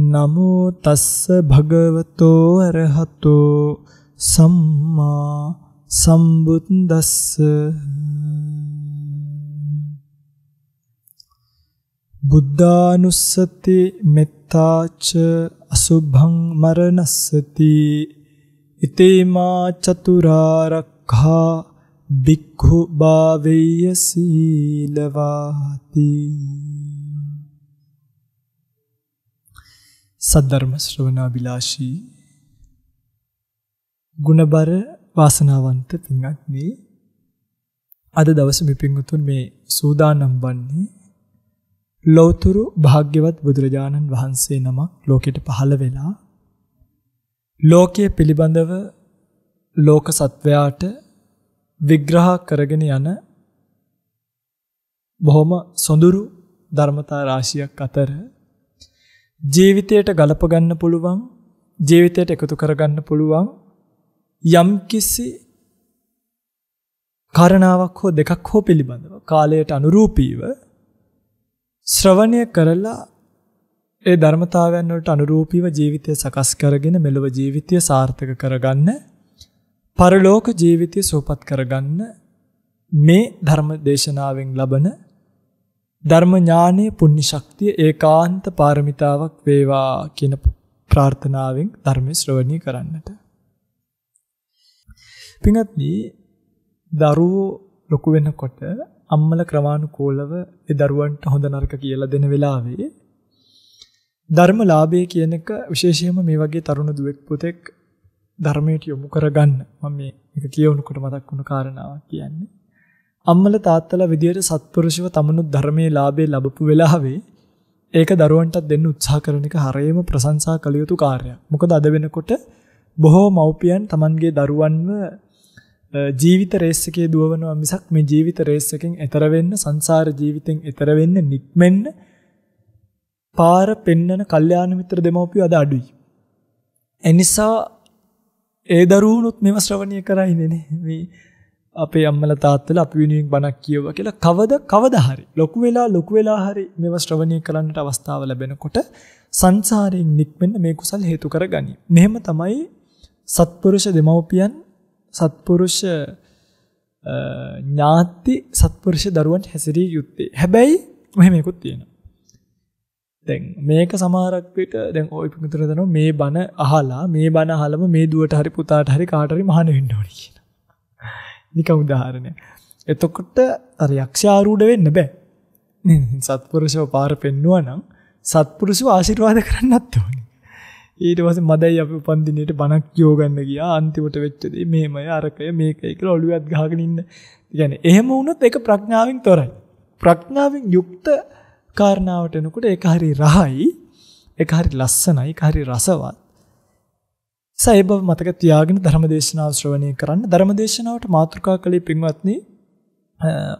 නමෝ තස්ස භගවතෝ අරහතෝ සම්මා සම්බුද්දස්ස බුද්ධානුස්සති මෙත්තාච අසුභං මරණස්සති ඉතේමා චතුරාරක්ඛා භික්ඛු භාවේය සීලවාති සද්ධර්ම ශ්‍රවණාබිලාෂී ගුණබර වාසනාවන්ත පින්වත්නි අද දවසේ මේ පින්වතුන් මේ සූදානම් වන්නේ ලෞතර භාග්‍යවත් බුදුරජාණන් වහන්සේ නමක් ලෝකෙට පහළ වෙලා ලෝකයේ පිළිබඳව ලෝක සත්වයාට විග්‍රහ කරගෙන යන බොහොම සොඳුරු ධර්මතා රාශියක් අතර ජීවිතයට ගලප ගන්න පුළුවන් ජීවිතයට එකතු කරගන්න පුළුවන් යම්කිසි කාරණාවක් හෝ දෙකක් හෝ පිළිබඳව කාලයට අනුරූපීව ශ්‍රවණය කරලා ඒ ධර්මතාවයන් වලට අනුරූපීව ජීවිතය සකස් කරගෙන මෙලොව ජීවිතය සාර්ථක කරගන්න පරලෝක ජීවිතය සූපත් කරගන්න මේ ධර්ම දේශනාවෙන් ලබන ධර්ම ඥානය පුණ්‍ය ශක්තිය ඒකාන්ත පාරමිතාවක් වේවා කියන ප්‍රාර්ථනාවෙන් ධර්මයේ ශ්‍රවණය කරන්නට. පින්වත්නි දරුවෝ ලොකු වෙනකොට අම්මල ක්‍රමානුකූලව ඒ දරුවන්ට හොඳ නරක කියලා දෙන වෙලාවේ ධර්මලාභය කියන එක විශේෂයෙන්ම මේ වගේ තරුණ දුවෙක් පුතෙක් ධර්මයට යොමු කරගන්න මම මේක කියවනකොට මතක් වුණු කාරණාවක් කියන්නේ අම්මල තාත්තලා විදියට සත්පුරුෂව තමනුත් ධර්මයේ ලාභේ ලැබපු වෙලාවේ ඒක දරුවන්ටත් දෙන්න උත්සාහ කරන එක හරියම ප්‍රශංසා කළ යුතු කාර්යයක්. මොකද අද වෙනකොට බොහෝ මව්පියන් Tamanගේ දරුවන්ව ජීවිත රේස් එකේ දුවවනවා මිසක් මේ ජීවිත රේස් එකෙන් එතර වෙන්න සංසාර ජීවිතෙන් එතර වෙන්න නික්මෙන්න පාර පෙන්නන කල්යාණ මිත්‍ර දෙමව්පියෝ අද අඩුයි. එනිසා ඒ දරුවනුත් මෙව ශ්‍රවණය කරයිනේ මේ අපේ අම්මලා තාත්තලා අපි වෙනුවෙන් බණක් කියවුවා කියලා කවද කවදා හරි ලොකු වෙලා ලොකු වෙලා හරි මේව ශ්‍රවණය කරන්නට අවස්ථාව ලැබෙනකොට සංසාරයෙන් නික්මෙන්න මේ කුසල් හේතු කරගනි. මෙහෙම තමයි සත්පුරුෂ දෙමව්පියන් සත්පුරුෂ ඥාති සත්පුරුෂ දරුවන් හැසිරිය යුත්තේ. හැබැයි මෙහෙම එකක් තියෙනවා. දැන් මේක සමහරක් විට දැන් ඔය පිටුතර දනවා මේ බන අහලා මේ බන අහලම මේ දුවට හරි පුතාට හරි කාට හරි මහාන වෙන්න ඕනේ කියලා. නික උදාහරණය. එතකොට යක්ෂාරූඩ වෙන්න බෑ සත්පුරුෂව පාර පෙන්නුව නම් සත්පුරුෂු ආශිර්වාද කරන්නත් ඕන. ඊට පස මදයි අප පන්දිනයට බණක් යෝගන්න ගියා අන්තිමට වෙච්චද මේමය අරකය මේකයි කළ ඔලුවත් ගාගෙනන්න ගැන එහෙම වුණොත් එක ප්‍රඥාවෙන් තොරයි. ප්‍රඥාවෙන් යුක්ත කාරණාවටනකොට එකහරි රහයි එකහරි ලස්සනයි හරි රසවත් සයි බව මතක තියාගෙන ධර්මදේශනාව ශ්‍රවණය කරන්න ධර්මදේශනාවට මාතෘකා කළේ පින්වත්නි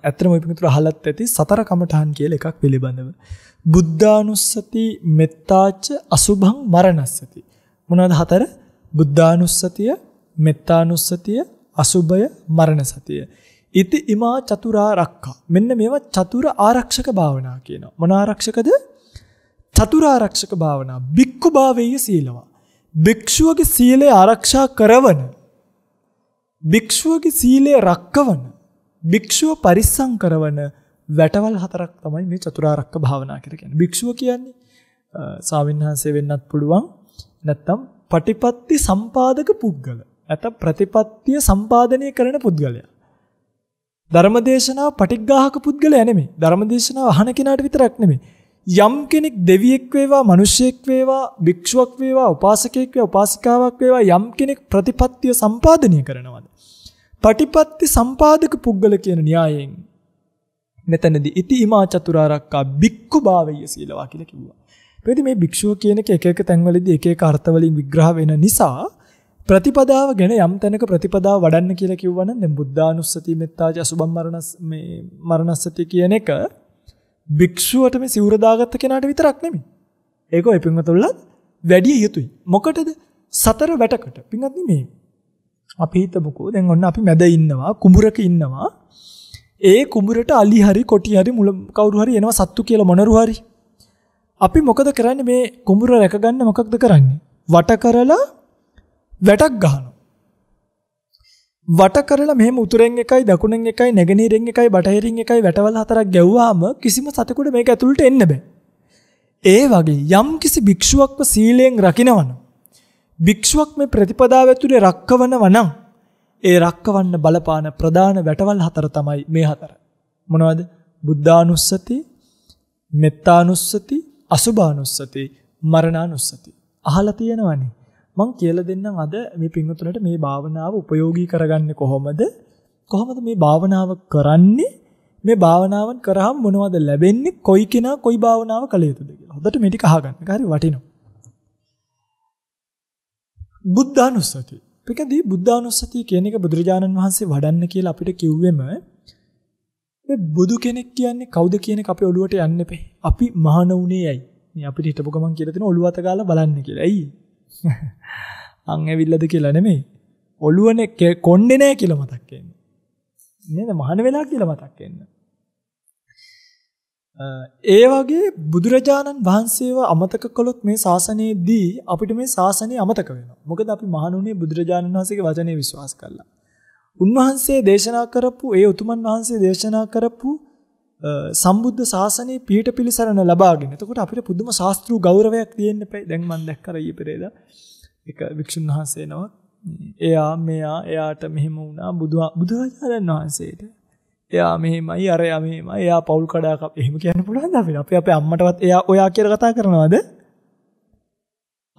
ඇත්තම ඔය පිටුතර අහලත් ඇති සතර කමඨහන් කියලා එකක් පිළිබඳව බුද්ධානුස්සති මෙත්තාච අසුභං මරණස්සති මොනවාද හතර බුද්ධානුස්සතිය මෙත්තානුස්සතිය අසුභය මරණ සතිය ඉති ඉමා චතුරා රක්කා මෙන්න මේවා චතුර ආරක්ෂක භාවනා කියනවා මොන ආරක්ෂකද චතුරාරක්ෂක භාවනා බික්කු භාවයේ සීලවා භික්ෂුවගේ සීලය ආරක්ෂා කරවන භික්ෂුවගේ සීලය රක්කවන භික්ෂුව පරිස්සම් කරවන වැටවල් හතරක් තමයි මේ චතුරාර්යක භාවනා කියලා කියන්නේ. භික්ෂුව කියන්නේ සාවින්හන්සේ වෙන්නත් පුළුවන්. නැත්තම් පටිපත්ති සම්පාදක පුද්ගල. නැත්තම් ප්‍රතිපත්තිය සම්පාදනය කරන පුද්ගලයා. ධර්මදේශනා පටිග්ගාහක පුද්ගලයා නෙමෙයි. ධර්මදේශනා අහන කෙනාට විතරක් නෙමෙයි. යම් කෙනෙක් දෙවියෙක් වේවා මිනිසෙක් වේවා භික්ෂුවක් වේවා උපාසකෙක් වේවා උපාසිකාවක් වේවා යම් කෙනෙක් ප්‍රතිපත්තිය සම්පාදනය කරනවාද පටිපත්ති සම්පාදක පුද්ගල කියන න්‍යායයෙන් මෙතනදී ඉති ඉමා චතුරාරක්කා බික්කු භාවය සීලවා කියලා කිව්වා. ඒකදී මේ භික්ෂුව කියන එක එක එක තැන්වලදී එක එක අර්ථවලින් විග්‍රහ වෙන නිසා ප්‍රතිපදාව ගැන යම් තැනක ප්‍රතිපදාව වඩන්න කියලා කිව්වනම් දැන් බුද්ධානුස්සති මෙත්තාච අසුබම් මරණස් මේ මරණස්සති කියන එක භික්ෂුවට මේ සිවුර දාගත්ත කෙනාට විතරක් නෙමෙයි. ඒක ඔය පින්වතුන්ලා වැඩි යුතුයි. මොකටද? සතර වැටකට. පින්වත්නි මේ අපි හිතමුකෝ දැන් ඔන්න අපි මැද ඉන්නවා කුඹුරක ඉන්නවා. ඒ කුඹුරට අලි හරි කොටි හරි මුල කවුරු හරි එනවා සත්තු කියලා මොනරු හරි. අපි මොකද කරන්නේ මේ කුඹුර රැකගන්න මොකක්ද කරන්නේ? වට කරලා වැටක් ගහනවා. වට කරලා මෙහෙම උතුරෙන් එකයි දකුණෙන් එකයි නැගෙනහිරෙන් එකයි බටහිරින් එකයි වැටවල් හතරක් ගැව්වාම කිසිම සතෙකුට මේක ඇතුළට එන්න බෑ. ඒ වගේ යම් කිසි භික්ෂුවක්ව සීලයෙන් රකිනවන. භික්ෂුවක් මේ ප්‍රතිපදාව ඇතුලේ රක්කවනව නම් ඒ රක්කවන්න බලපාන ප්‍රධාන වැටවල් හතර තමයි මේ හතර. මොනවද? බුද්ධානුස්සති, මෙත්තානුස්සති, අසුභානුස්සති, මරණානුස්සති. අහලා තියෙනවනේ. මං කියලා දෙන්නම් අද මේ පින්වතුන්ට මේ භාවනාව ප්‍රයෝගී කරගන්නේ කොහොමද? කොහොමද මේ භාවනාව කරන්නේ? මේ භාවනාවන් කරාම මොනවද ලැබෙන්නේ? කොයි කෙනා කොයි භාවනාව කළ යුතුද කියලා. හොඳට මේ ටික අහගන්න. ඒක හරි වටිනවා. බුද්ධානුස්සතිය. ඒකදී බුද්ධානුස්සතිය කියන එක බුදුරජාණන් වහන්සේ වඩන්න කියලා අපිට කිව්වෙම මේ බුදු කෙනෙක් කියන්නේ කවුද කියන එක අපේ ඔළුවට යන්නේ අපි මහාන උනේ ඇයි? මේ අපිට හිතපු ගමන් කියලා දෙන ඔළුව අත ගාලා බලන්න කියලා. ඇයි? අන් ඇවිල්ලාද කියලා නෙමෙයි. ඔළුවනේ කොණ්ඩේ නෑ කියලා මතක් වෙන්නේ. නේද? මහාන වෙලා කියලා මතක් වෙන්නේ. ඒ වගේ බුදුරජාණන් වහන්සේව අමතක කළොත් මේ ශාසනයේදී අපිට මේ ශාසනය අමතක වෙනවා. මොකද අපි මහණුනේ බුදුරජාණන් වහන්සේගේ වචනේ විශ්වාස කළා. උන්වහන්සේ දේශනා කරපු ඒ උතුමන් වහන්සේ දේශනා කරපු සම්බුද්ධ ශාසනයේ පීඨ පිළිසරණ ලබාගෙන. එතකොට අපිට පුදුම ශාස්ත්‍රීය ගෞරවයක් තියෙන්න එපයි. දැන් මම දැක්කා ඊයේ පෙරේදා එක වික්ෂුන් වහන්සේ නම එයා මෙයා එයාට මෙහෙම වුණා බුදු බුදුරජාණන් වහන්සේට. එයා මෙහෙමයි අරයා මෙහෙමයි. එයා පෞල් කඩා කප. එහෙම කියන්න පුළුවන්ද අපිට? අපි අපේ අම්මටවත් එයා ඔයා කියලා කතා කරනවද?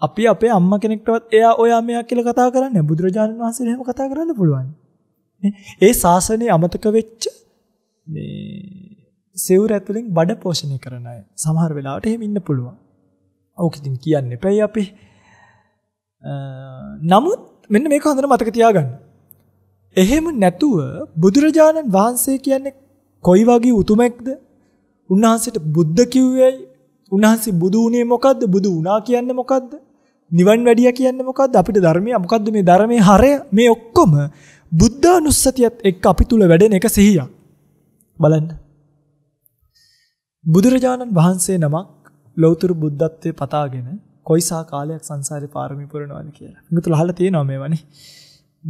අපි අපේ අම්මා කෙනෙක්ටවත් එයා ඔයා මෙයා කියලා කතා කරන්නේ බුදුරජාණන් වහන්සේ එහෙම කතා කරන්න පුළුවන්. ඒ ශාසනය අමතක වෙච්ච මේ සෙවුර ඇතුලින් බඩ පෝෂණය කරන අය. සමහර වෙලාවට එහෙම ඉන්න පුළුවන්. ඕක ඉතින් කියන්න එපැයි අපි. නමුත් මෙන්න මේක හොඳට මතක තියාගන්න. එහෙම නැතුව බුදුරජාණන් වහන්සේ කියන්නේ කොයි වගේ උතුමෙක්ද? උන්වහන්සේට බුද්ධ කිව්වේයි. උන්වහන්සේ බුදු වුණේ මොකද්ද? බුදු වුණා කියන්නේ මොකද්ද? නිවන් වැඩිය කියන්නේ මොකද්ද? අපිට ධර්මය මොකද්ද මේ ධර්මයේ හරය? මේ ඔක්කොම බුද්ධානුස්සතියත් එක්ක අපි තුල වැඩෙන එක සිහියක්. බලන්න. බුදුරජාණන් වහන්සේ නමක් ලෞතර බුද්ධත්වයේ පතාගෙන කොයිසා කාලයක් සංසාරේ පාරමී පුරනවාද කියලා. මේකතුල අහලා තියෙනවා මේවනේ.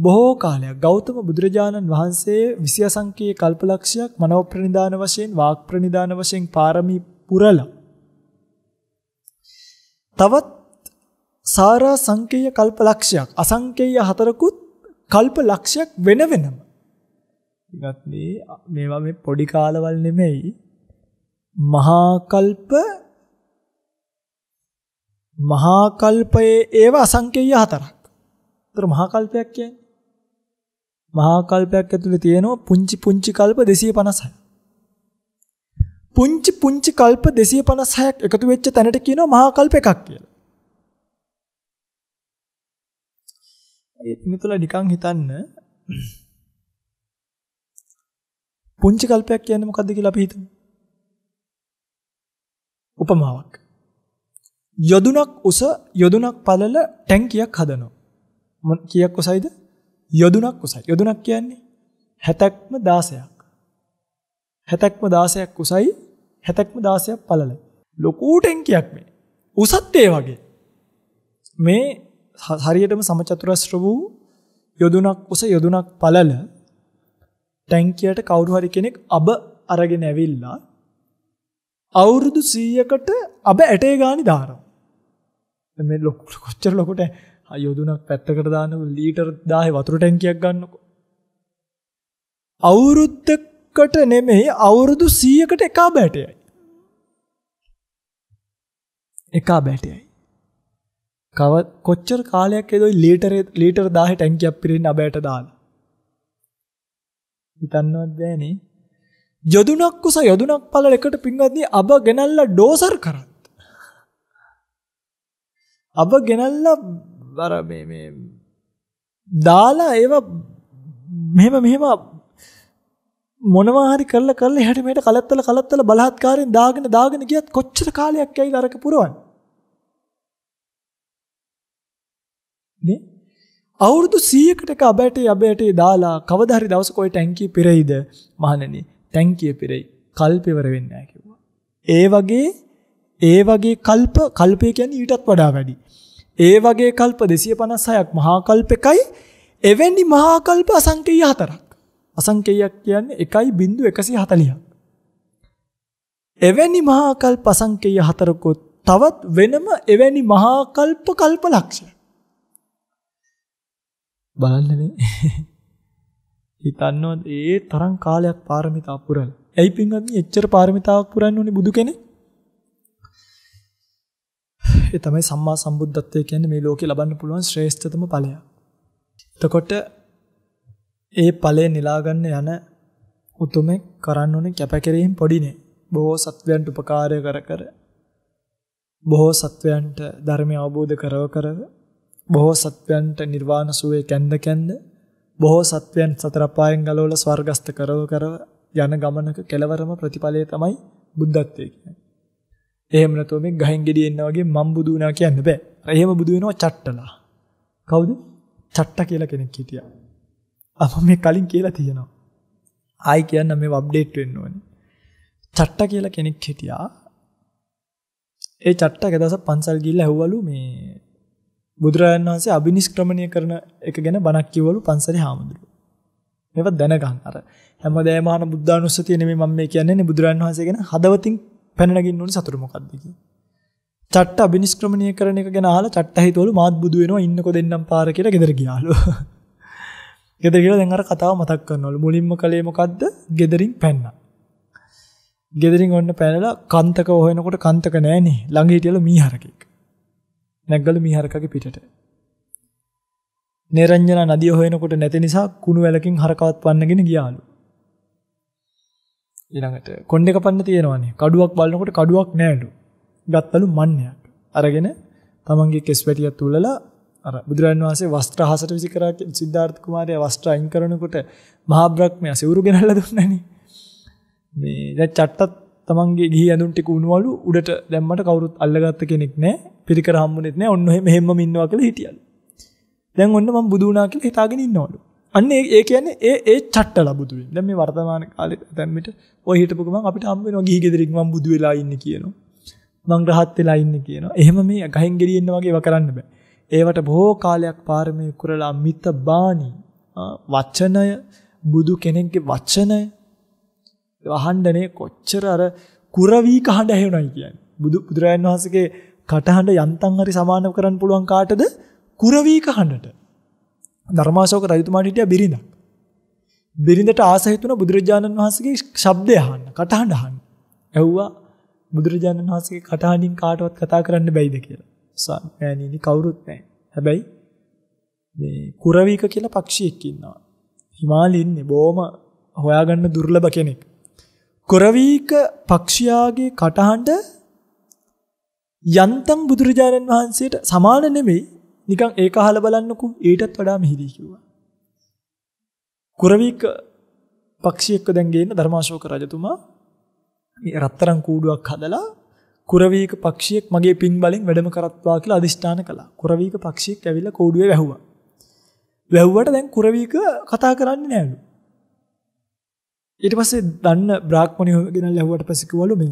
බොහෝ කාලයක් ගෞතම බුදුරජාණන් වහන්සේ විසියසංකේ කල්පලක්ෂයක් මනෝ ප්‍රනිදාන වශයෙන් වාක් ප්‍රනිදාන වශයෙන් පාරමී පුරලා තවත් සාරා සංකේය කල්පලක්ෂයක් අසංකේය හතරකුත් කල්පලක්ෂයක් වෙන වෙනම ඉතින් මේවා මේ පොඩි කාලවල නෙමෙයි මහා කල්ප මහා කල්පයේ ඒව අසංකේය හතරක්. ඒතර මහා කල්පයක් කියන්නේ මහා කල්පයක් ඇතුලේ තියෙනවා පුංචි පුංචි කල්ප 256. පුංචි පුංචි කල්ප 256ක් එකතු වෙච්ච තැනට කියනවා මහා කල්ප එකක් කියලා. ඒ මිතුලා නිකන් හිතන්න පුංචි කල්පයක් කියන්නේ මොකද්ද කියලා අපි හිතමු. උපමාවක්. යොදුනක් උස යොදුනක් පළල ටැංකියක් හදනවා. කීයක් උසයිද? යොදුනක් උසයි. යොදුනක් කියන්නේ 70ක්ම 16ක්. 70ක්ම 16ක් උසයි 70ක්ම 16ක් පළලයි. ලොකු ටැංකියක් මේ. උසත් ඒ වගේ. මේ හරියටම සමචතුරස්‍ර වූ යොදුනක් උස යොදුනක් පළල ටැංකියට කවුරු හරි කෙනෙක් අබ අරගෙන ඇවිල්ලා අවුරුදු 100කට අබ ඇටේ ගානි දානවා මේ ලොකු කොච්චර ලොකුට යොදුනක් පැත්තකට දාන්න ලීටර් 1000 වතුර ටැංකියක් ගන්නකො අවුරුද්දකට නෙමෙයි අවුරුදු 100කට එක අබ ඇටයයි එක අබ ඇටයයි කව කොච්චර කාලයක් ඇද ওই ලීටර් ලීටර් 1000 ටැංකියක් පිරෙන්න අබ ඇට දාලා හිතන්නවත් බෑනේ යොදුනක් කුස යොදුනක් පල එකට පින්වත්නි අබ ගෙනල්ලා ඩෝසර් කරත්. අබ ගෙනල්ලා අර මේ මේ දාලා ඒව මෙහෙම මෙහෙම මොනවා හරි කරලා කරලා එහාට මෙහාට කලත්තල කලත්තල බලහත්කාරයෙන් දාගෙන දාගෙන ගියත් කොච්චර කාලයක් යයිද අරක පුරවන්නේ නේ අවුරුදු 100කට එක අබැටේ අබැටේ දාලා කවදා හරි දවසක ওই ටැංකිය පිරෙයිද මහණෙනි තැන්කිය පෙරෙයි. කල්පෙවර වෙන්නේ නැහැ කිව්වා. ඒ වගේ ඒ වගේ කල්ප කල්පය කියන්නේ ඊටත් වඩා වැඩි. ඒ වගේ කල්ප 256ක් මහා කල්ප එකයි එවැනි මහා කල්ප අසංකේය හතරක්. අසංකේයයක් කියන්නේ 1.140ක්. එවැනි මහා කල්ප අසංකේය හතරකොත් තවත් වෙනම එවැනි මහා කල්ප කල්ප ලක්ෂ. බලන්නනේ හිතන්නවත් ඒ තරම් කාලයක් පාරමිතා පුරන. ඇයි පින්වත්නි එච්චර පාරමිතාවක් පුරන්න ඕනේ බුදු කෙනෙක්? ඒ තමයි සම්මා සම්බුද්ධත්වය කියන්නේ මේ ලෝකේ ලබන්න පුළුවන් ශ්‍රේෂ්ඨතම ඵලයක්. එතකොට ඒ ඵලය නෙලා ගන්න යන උතුමෙක් කරන්න ඕනේ කැපකිරීම පොඩිනේ. බොහෝ සත්වයන්ට උපකාරය කර කර බොහෝ සත්වයන්ට ධර්මය අවබෝධ කරව කරව බොහෝ සත්වයන්ට නිර්වාණ සුවේ කැඳ කැඳ බොහෝ සත්වයන් සතර අපායන් ගලවලා ස්වර්ගස්ත කරව කරව යන ගමනක කෙලවරම ප්‍රතිඵලය තමයි බුද්ධත්වයේ කියන්නේ. එහෙම නැතුව මේ ගහෙන් ගෙඩිය එන්න වගේ මම් බුදු වුණා කියන්න බෑ. එහෙම බුදු වෙනවා චට්ටලා. කවුද? චට්ට කියලා කෙනෙක් හිටියා. අප මේ කලින් කියලා තියෙනවා. ආයි කියන්න මේව අප්ඩේට් වෙන්න ඕනේ. චට්ට කියලා කෙනෙක් හිටියා. ඒ චට්ටගේ දවසක් පන්සල් ගිහිල්ලා ඇහුවලු මේ බුදුරජාණන් වහන්සේ අබිනිෂ්ක්‍රමණය කරන එක ගැන බණක් කිව්වලු පන්සලේ හාමුදුරුවෝ. මේව දැනගන්න අර හැමදේම ආන බුද්ධානුස්සතිය නෙමෙයි මම මේ කියන්නේ නේ බුදුරජාණන් වහන්සේ ගැන හදවතින් පැනනගින්න ඕනේ සතුට මොකද්ද කියලා. චට්ට අබිනිෂ්ක්‍රමණය කරන එක ගැන අහලා චට්ට හිතවලු මාත් බුදු වෙනවා ඉන්නකෝ දෙන්නම් පාර කියලා ගෙදර ගියාලු. ගෙදර ගිහලා දැන් අර කතාව මතක් කරනවලු. මුලින්ම කලේ මොකද්ද? ගෙදරින් පැන්නා. ගෙදරින් ඔන්න පැනලා කන්තක හොයනකොට කන්තක නෑනේ. ළඟ හිටියලු මීහරකෙක්. නැග්ගලු මීහරකගේ පිටට. නිරංජන නදිය හොයනකොට නැති නිසා කුණු වැලකින් හරකවත් වන්නගෙන ගියාලු. ඊළඟට කොණ්ඩ කපන්න තියෙනවනේ. කඩුවක් බලනකොට කඩුවක් නෑලු. ගත්තලු මන්නයක්. අරගෙන තමන්ගේ කෙස් පැටියක් තුලලා අර බුදුරන් වහන්සේ වස්ත්‍රහසට විසිකරා සිද්ධාර්ථ කුමාරයා වස්ත්‍ර අයින් කරනකොට මහා බ්‍රහ්මයා සිවුරු ගෙනල්ලා දුන්නනේ. මේ දැන් චට්ටත් තමන්ගේ ගිහි ඇඳුම් ටික උණුවලු උඩට දැම්මට කවුරුත් අල්ලගත්ත කෙනෙක් නෑ. පිරිකර හම්බුනේත් නෑ ඔන්න එහෙම හැමම ඉන්නවා කියලා හිටියලු. දැන් ඔන්න මම බුදු වුණා කියලා හිතාගෙන ඉන්නවලු. අන්න ඒ කියන්නේ ඒ ඒ චට්ටල බුදු වෙන. දැන් මේ වර්තමාන කාලේ දැන් මිට ඔය හිටපු ගමන් අපිට හම්බ වෙනවා ගිහි ගෙදරින් මම බුදු වෙලා ඉන්නේ කියනවා. මං රහත් වෙලා ඉන්නේ කියනවා. එහෙම මේ ගහින් ගෙලියෙන්න වගේ ඒවා කරන්න බෑ. ඒවට බොහෝ කාලයක් පාරමී කුරලා මිත බාණි වචනය බුදු කෙනෙක්ගේ වචනය වහන්නනේ කොච්චර අර කුරවි කහඬ ඇහුණයි කියන්නේ. බුදු බුදුරජාන් වහන්සේගේ කටහඬ යන්තම් හරි සමාන කරන්න පුළුවන් කාටද? කුරවීක හඬට. ධර්මාශෝක රජතුමාට හිටියා බිරිඳක්. බිරිඳට ආස හිතුණා බුදුරජාණන් වහන්සේගේ ශබ්දය අහන්න, කටහඬ අහන්න. ඇහුවා බුදුරජාණන් වහන්සේගේ කටහඬින් කාටවත් කතා කරන්න බැයිද කියලා. සම්මෑණීනි කවුරුත් නැහැ. හැබැයි මේ කුරවීක කියලා පක්ෂියෙක් ඉන්නවා. හිමාලේ ඉන්නේ බොහොම හොයාගන්න දුර්ලභ කෙනෙක්. කුරවීක පක්ෂියාගේ කටහඬ යන්තම් බුදුරජාණන් වහන්සේට සමාන නෙමෙයි නිකන් ඒක අහලා බලන්නකෝ ඊටත් වඩා මිහිදී කිව්වා. කුරවික පක්ෂියෙක්ව දැන් ගේන ධර්මාශෝක රජතුමා මේ රත්තරන් කූඩුවක් හදලා කුරවික පක්ෂියෙක් මගේ පින් බලෙන් වැඩම කරත්වා කියලා අදිෂ්ඨාන කළා. කුරවික පක්ෂියෙක් ඇවිල්ලා කූඩුවේ වැහුවා. වැහුවට දැන් කුරවික කතා කරන්නේ නෑලු. ඊට පස්සේ දන්න බ්‍රාහ්මණියෝ ගෙනල්ලා ඇහුවට පස්සේ කිව්වලු මේ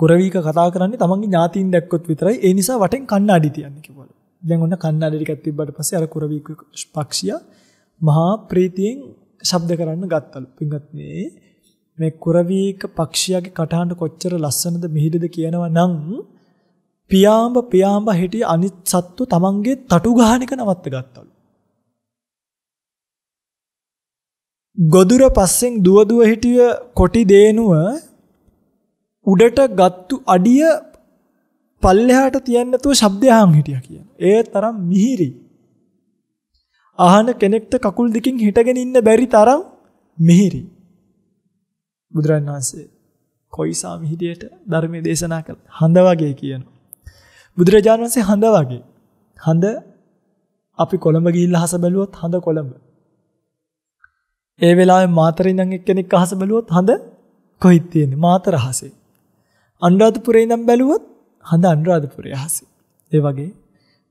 කුරවීක කතා කරන්නේ තමන්ගේ ඥාතීන් දැක්කොත් විතරයි. ඒ නිසා වටෙන් කණ්ණාඩි තියන්නේ කිව්වලු. දැන් ඔන්න කණ්ණාඩි ටිකක් තිබ්බට පස්සේ අර කුරවීක පක්ෂියා මහා ප්‍රීතියෙන් ශබ්ද කරන්න ගත්තලු. පින්වත් මේ මේ කුරවීක පක්ෂියාගේ කටහඬ කොච්චර ලස්සනද මිහිරිද කියනවා නම් පියාඹ පියාඹ හිටිය අනිත් සත්තු තමන්ගේ තටු ගහන එක නවත්ත ගත්තලු. ගොදුර පස්සෙන් දුව දුව හිටිය කොටි දේනුව උඩට ගත්තු අඩිය පල්ලෙහාට තියන්න නැතුව ශබ්දය අහන් හිටියා කියන. ඒ තරම් මිහිරි. අහන කෙනෙක්ට කකුල් දෙකින් හිටගෙන ඉන්න බැරි තරම් මිහිරි. බුදුරන් වහන්සේ කොයිසා මිහිරියට ධර්මයේ දේශනා කළා. හඳ වගේ කියන. බුදුරජාණන් වහන්සේ හඳ වගේ. හඳ අපි කොළඹ ගිහිල්ලා අහස බැලුවොත් හඳ කොළඹ. ඒ වෙලාවේ මාතරින් නම් එක්කෙනෙක් අහස බැලුවොත් හඳ කොහෙද තියෙන්නේ? මාතර අහසේ. අනුරාධපුරේ ඉඳන් බැලුවොත් හඳ අනුරාධපුරේ අහසේ. ඒ වගේ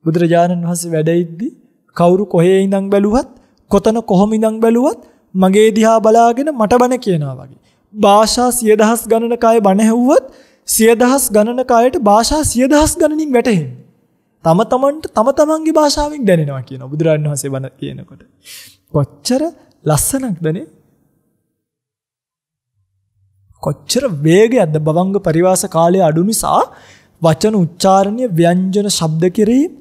බුදුරජාණන් වහන්සේ වැඩ ඉද්දී කවුරු කොහේ ඉඳන් බැලුවත් කොතන කොහොම ඉඳන් බැලුවත් මගේ දිහා බලාගෙන මට බන කියනවා වගේ. භාෂා 10000 ගණන කය බන ඇහුවත් 10000 ගණන කයට භාෂා 10000 ගණනින් වැටහෙන්නේ. තම තමන්ට තම තමන්ගේ භාෂාවෙන් දැනෙනවා කියනවා බුදුරජාණන් වහන්සේ බන කියනකොට. කොච්චර ලස්සනක්දනේ කොච්චර වේගයක්ද බවංග පරිවාස කාලය අඩු නිසා වචන උච්චාරණය ව්‍යංජන ශබ්ද කිරීම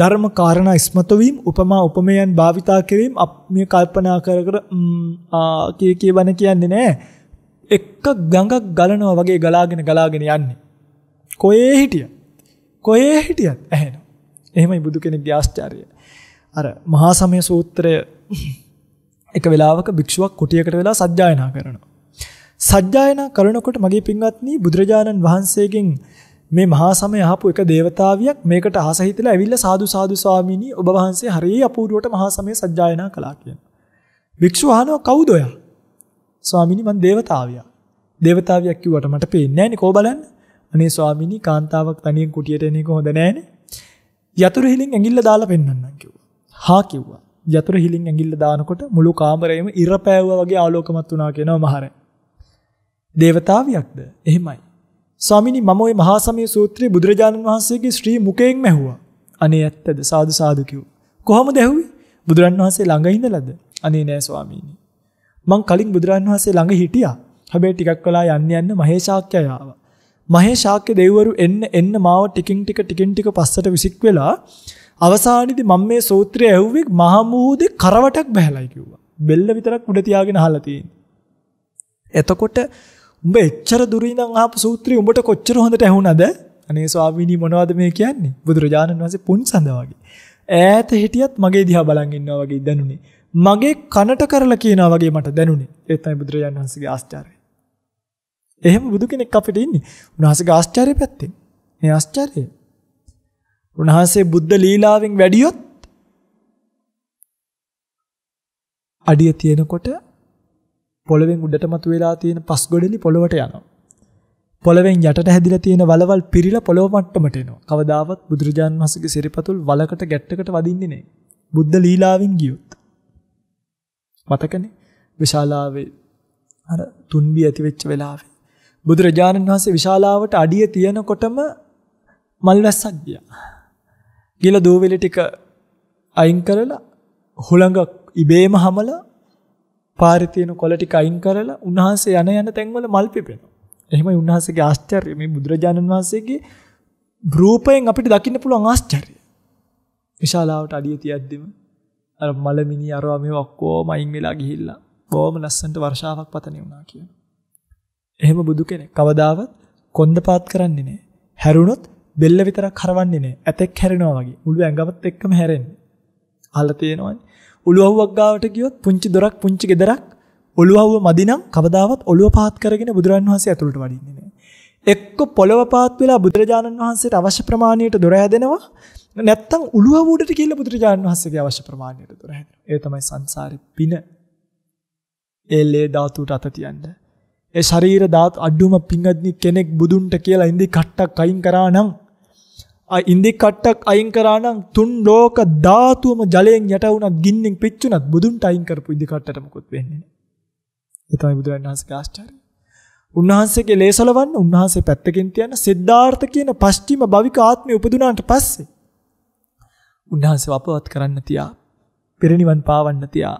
ධර්ම කාරණා ඉස්මතු වීම උපමා උපමේයන් භාවිතා කිරීම අප මේ කල්පනා කර කර කී කියවන කියන්නේ නෑ එක ගඟක් ගලනවා වගේ ගලාගෙන ගලාගෙන යන්නේ කොහේ හිටිය කොහේ හිටියත් ඇහෙන එහෙමයි බුදු කෙනෙක්ගේ ආශ්චර්යය අර මහා සමය සූත්‍රය එක වෙලාවක භික්ෂුවක් කුටියකට වෙලා සජ්ජායනා කරනවා සජ්ජායනා කරනකොට මගේ පින්වත්නි බුදුරජාණන් වහන්සේගෙන් මේ මහා සමය අහපු එක దేవතාවියක් මේකට අහස හිතලා ඇවිල්ලා සාදු සාදු ස්වාමීනි ඔබ වහන්සේ හරිය අපූර්වට මහා සමය සජ්ජායනා කළා කියන. වික්ෂුව අහනවා කවුද ඔයා? ස්වාමීනි මං దేవතාවියා. దేవතාවියක් කිව්වට මට පේන්නේ නැහනේ කෝ බලන්න. අනේ ස්වාමීනි කාන්තාවක් තනියෙන් කුටියට එන එක හොඳ නැහනේ. යතුරු හිලින් ඇඟිල්ල දාලා පෙන්වන්නම් කිව්වා. හා කිව්වා. යතුරු හිලින් ඇඟිල්ල දානකොට මුළු කාමරයම ඉර පෑවුවා වගේ ආලෝකමත් වුණා කියනවා මහරේ. දේවතාවියක්ද? එහෙමයි. ස්වාමිනි මම ওই මහා සමය සූත්‍රයේ බුදුරජාණන් වහන්සේගේ ශ්‍රී මුකයෙන් ඇහුවා. අනේ ඇත්තද සාදු සාදු කිව්වා. කොහොමද ඇහුවේ? බුදුරන් වහන්සේ ළඟ ඉඳලාද? අනේ නෑ ස්වාමීනි. මං කලින් බුදුරන් වහන්සේ ළඟ හිටියා. හැබැයි ටිකක් වෙලා යන්න යන්න මහේශාක්‍යය ආවා. මහේශාක්‍ය දෙවිවරු එන්න එන්න මාව ටිකින් ටික ටිකින් ටික පස්සට විසික් වෙලා අවසානයේදී මම මේ සූත්‍රය ඇහුවේ මහමූදේ කරවටක් බහැලයි කිව්වා. බෙල්ල විතරක් උඩ තියාගෙන අහලා තියෙන්නේ. එතකොට උඹ එච්චර දුරින් ඉඳන් ආපු සූත්‍රය උඹට කොච්චර හොඳට ඇහුණද? අනේ ස්වාමීනි මොනවද මේ කියන්නේ? බුදුරජාණන් වහන්සේ පුන්සඳ වගේ. ඈත හිටියත් මගේ දිහා බලන් ඉන්නවා වගේ දැනුනේ. මගේ කනට කරලා කියනවා වගේ මට දැනුනේ. ඒ තමයි බුදුරජාණන් වහන්සේගේ ආශ්චර්යය. එහෙම බුදු කෙනෙක් අපිට ඉන්නේ. උන්වහන්සේගේ ආශ්චර්ය පැත්තේ. මේ ආශ්චර්යය. උන්වහන්සේ බුද්ධ ලීලාවෙන් වැඩියොත් අඩිය තියෙනකොට පොළවෙන් උඩට මතුවලා තියෙන පස් ගොඩලි පොළවට යනවා. පොළවෙන් යටට හැදිලා තියෙන වලවල් පිරිලා පොළොව මට්ටමට එනවා. කවදාවත් බුදුරජාන් වහන්සේගේ සිරිපතුල් වලකට ගැට්ටකට වදින්නේ නැහැ. බුද්ධ ලීලාවෙන් ගියොත්. මතකනේ විශාලාවේ අර තුන්වි ඇති වෙච්ච වෙලාවේ බුදුරජාණන් වහන්සේ විශාලාවට අඩිය තියනකොටම මල් වැස්සක් ගියා. ගිල දෝවිලි ටික අයින් කරලා හුළඟ ඉබේම හැමලා පාරේ තියෙන කොළ ටික අයින් කරලා උන්වහන්සේ යන යන තැන්වල මල් පිපෙනවා. එහෙමයි උන්වහන්සේගේ ආශ්චර්ය මේ බුදුරජාණන් වහන්සේගේ රූපයෙන් අපිට දකින්න පුළුවන් ආශ්චර්ය. විශාලාවට අඩිය තියද්දිම අර මලමිනි අරවා මේ ඔක්කොම අයින් වෙලා ගිහිල්ලා බොහොම ලස්සනට වර්ෂාවක් පතන වුණා කියනවා. එහෙම බුදු කෙනෙක් කවදාවත් කොන්දපාත් කරන්නේ නැහැ. හැරුණොත් බෙල්ල විතරක් හරවන්නේ නැහැ. ඇතෙක් හැරෙනවා වගේ. මුළු ඇඟවත් එක්කම හැරෙන්නේ. අහලා තියෙනවනේ. ඔළුවහුවක් ගාවට ගියොත් පුංචි දොරක් පුංචි ගෙදරක් ඔළුවහුව මදිනම් කවදාවත් ඔළුව පහත් කරගෙන බුදුරන් වහන්සේ ඇතුළට වඩින්නේ නැහැ. එක්ක පොළව පාත් වෙලා බුදුරජාණන් වහන්සේට අවශ්‍ය ප්‍රමාණයට දොර හැදෙනවා. නැත්තම් ඔළුවහුව උඩට ගිහිල්ලා බුදුරජාණන් වහන්සේගේ අවශ්‍ය ප්‍රමාණයට දොර හැදෙනවා. ඒ තමයි සංසාරේ පින. ඒ ලේ ධාතුට අත තියන්න. ඒ ශරීර ධාතු අඩුම පිංගද්නි කෙනෙක් බුදුන්ට කියලා ඉඳි කට්ටක් අයින් කරා නම් ඉන්දි කට්ටක් අයින් කරා නම් තුන් ලෝක ධාතුවම ජලයෙන් යට වුණත් ගින්නෙන් පිච්චුණත් බුදුන්ට අයින් කරපු ඉන්දි කට්ටට මොකුත් වෙන්නේ නැහැ. ඒ තමයි බුදුරජාණන් වහන්සේගේ ආශ්චර්යය. උන්වහන්සේගේ ලේසලවන්න උන්වහන්සේ පැත්තකින් තියන සිද්ධාර්ථ කියන පස්චිම භවික ආත්මය උපදුනාට පස්සේ උන්වහන්සේ අපවත් කරන්න තියා පිරිනිවන් පාවන්න තියා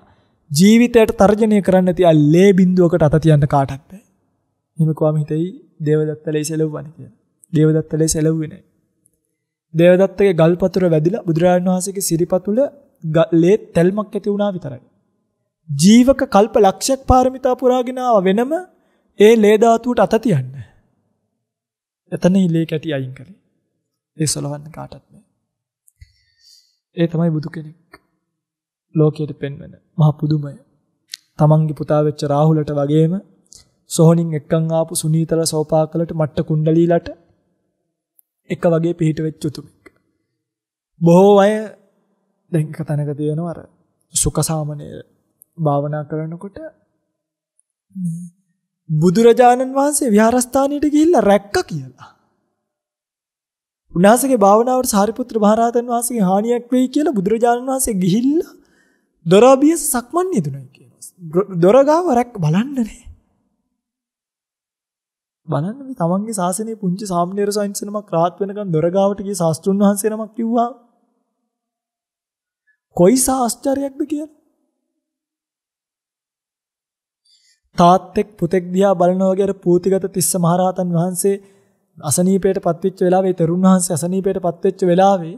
ජීවිතයට තර්ජනය කරන්න තියා ලේ බින්දුවකට අත තියන්න කාටවත් බැහැ. එහෙම කොහොම හිතයි දේවදත්ත ලේසලවන්නේ කියලා. දේවදත්ත ලේසලවුවේ නැහැ. දේවදත්තගේ ගල් පතුර වැදිලා බුදුරජාණන් වහන්සේගේ සිරිපතුල ලේ තෙල්මක් ඇති වුණා විතරයි. ජීවක කල්ප ලක්ෂයක් පාරමිතා පුරාගෙන වෙනම ඒ ලේ ධාතුවට අත තියන්න. එතන ඉලේ කැටි අයින් කරේ. ඒ සලවන්න කාටත් නෑ. ඒ තමයි බුදු කෙනෙක් ලෝකයට පෙන්වන මහ පුදුමය. තමන්ගේ පුතා වෙච්ච රාහුලට වගේම සෝහනින් එක්කන් ආපු සුනීතල සෝපාකලට මට්ට කුණ්ඩලීලට එක වගේ පිහිට වෙච්ච උතුමෙක්. බොහෝ අය දැන් එක තැනක තියෙනවා අර සුඛ සාමණේර භාවනා කරනකොට බුදුරජාණන් වහන්සේ විහාරස්ථානයට ගිහිල්ලා රැක්ක කියලා. උන්වහන්සේගේ භාවනාවට සාරිපුත්‍ර මහරහතන් වහන්සේගේ හානියක් වෙයි කියලා බුදුරජාණන් වහන්සේ ගිහිල්ලා දොරබිය සක්මන් යෙදුණා කියනවා. දොර ගාව රැක් බලන්නනේ. බලන්න මේ තමන්ගේ ශාසනයේ පුංචි සාමණේර සයන්ස් නමක් රාත් වෙනකන් දොරගාවට ගිය ශාස්ත්‍රුන් වහන්සේ නමක් කිව්වා. කොයි ශාස්ත්‍රයක්ද කියලා? තාත්තෙක් පුතෙක් දිහා බලනවා වගේ අර පූතිගත තිස්ස මහරහතන් වහන්සේ අසනීපයට පත්වෙච්ච වෙලාවේ තරුණ වහන්සේ අසනීපයට පත්වෙච්ච වෙලාවේ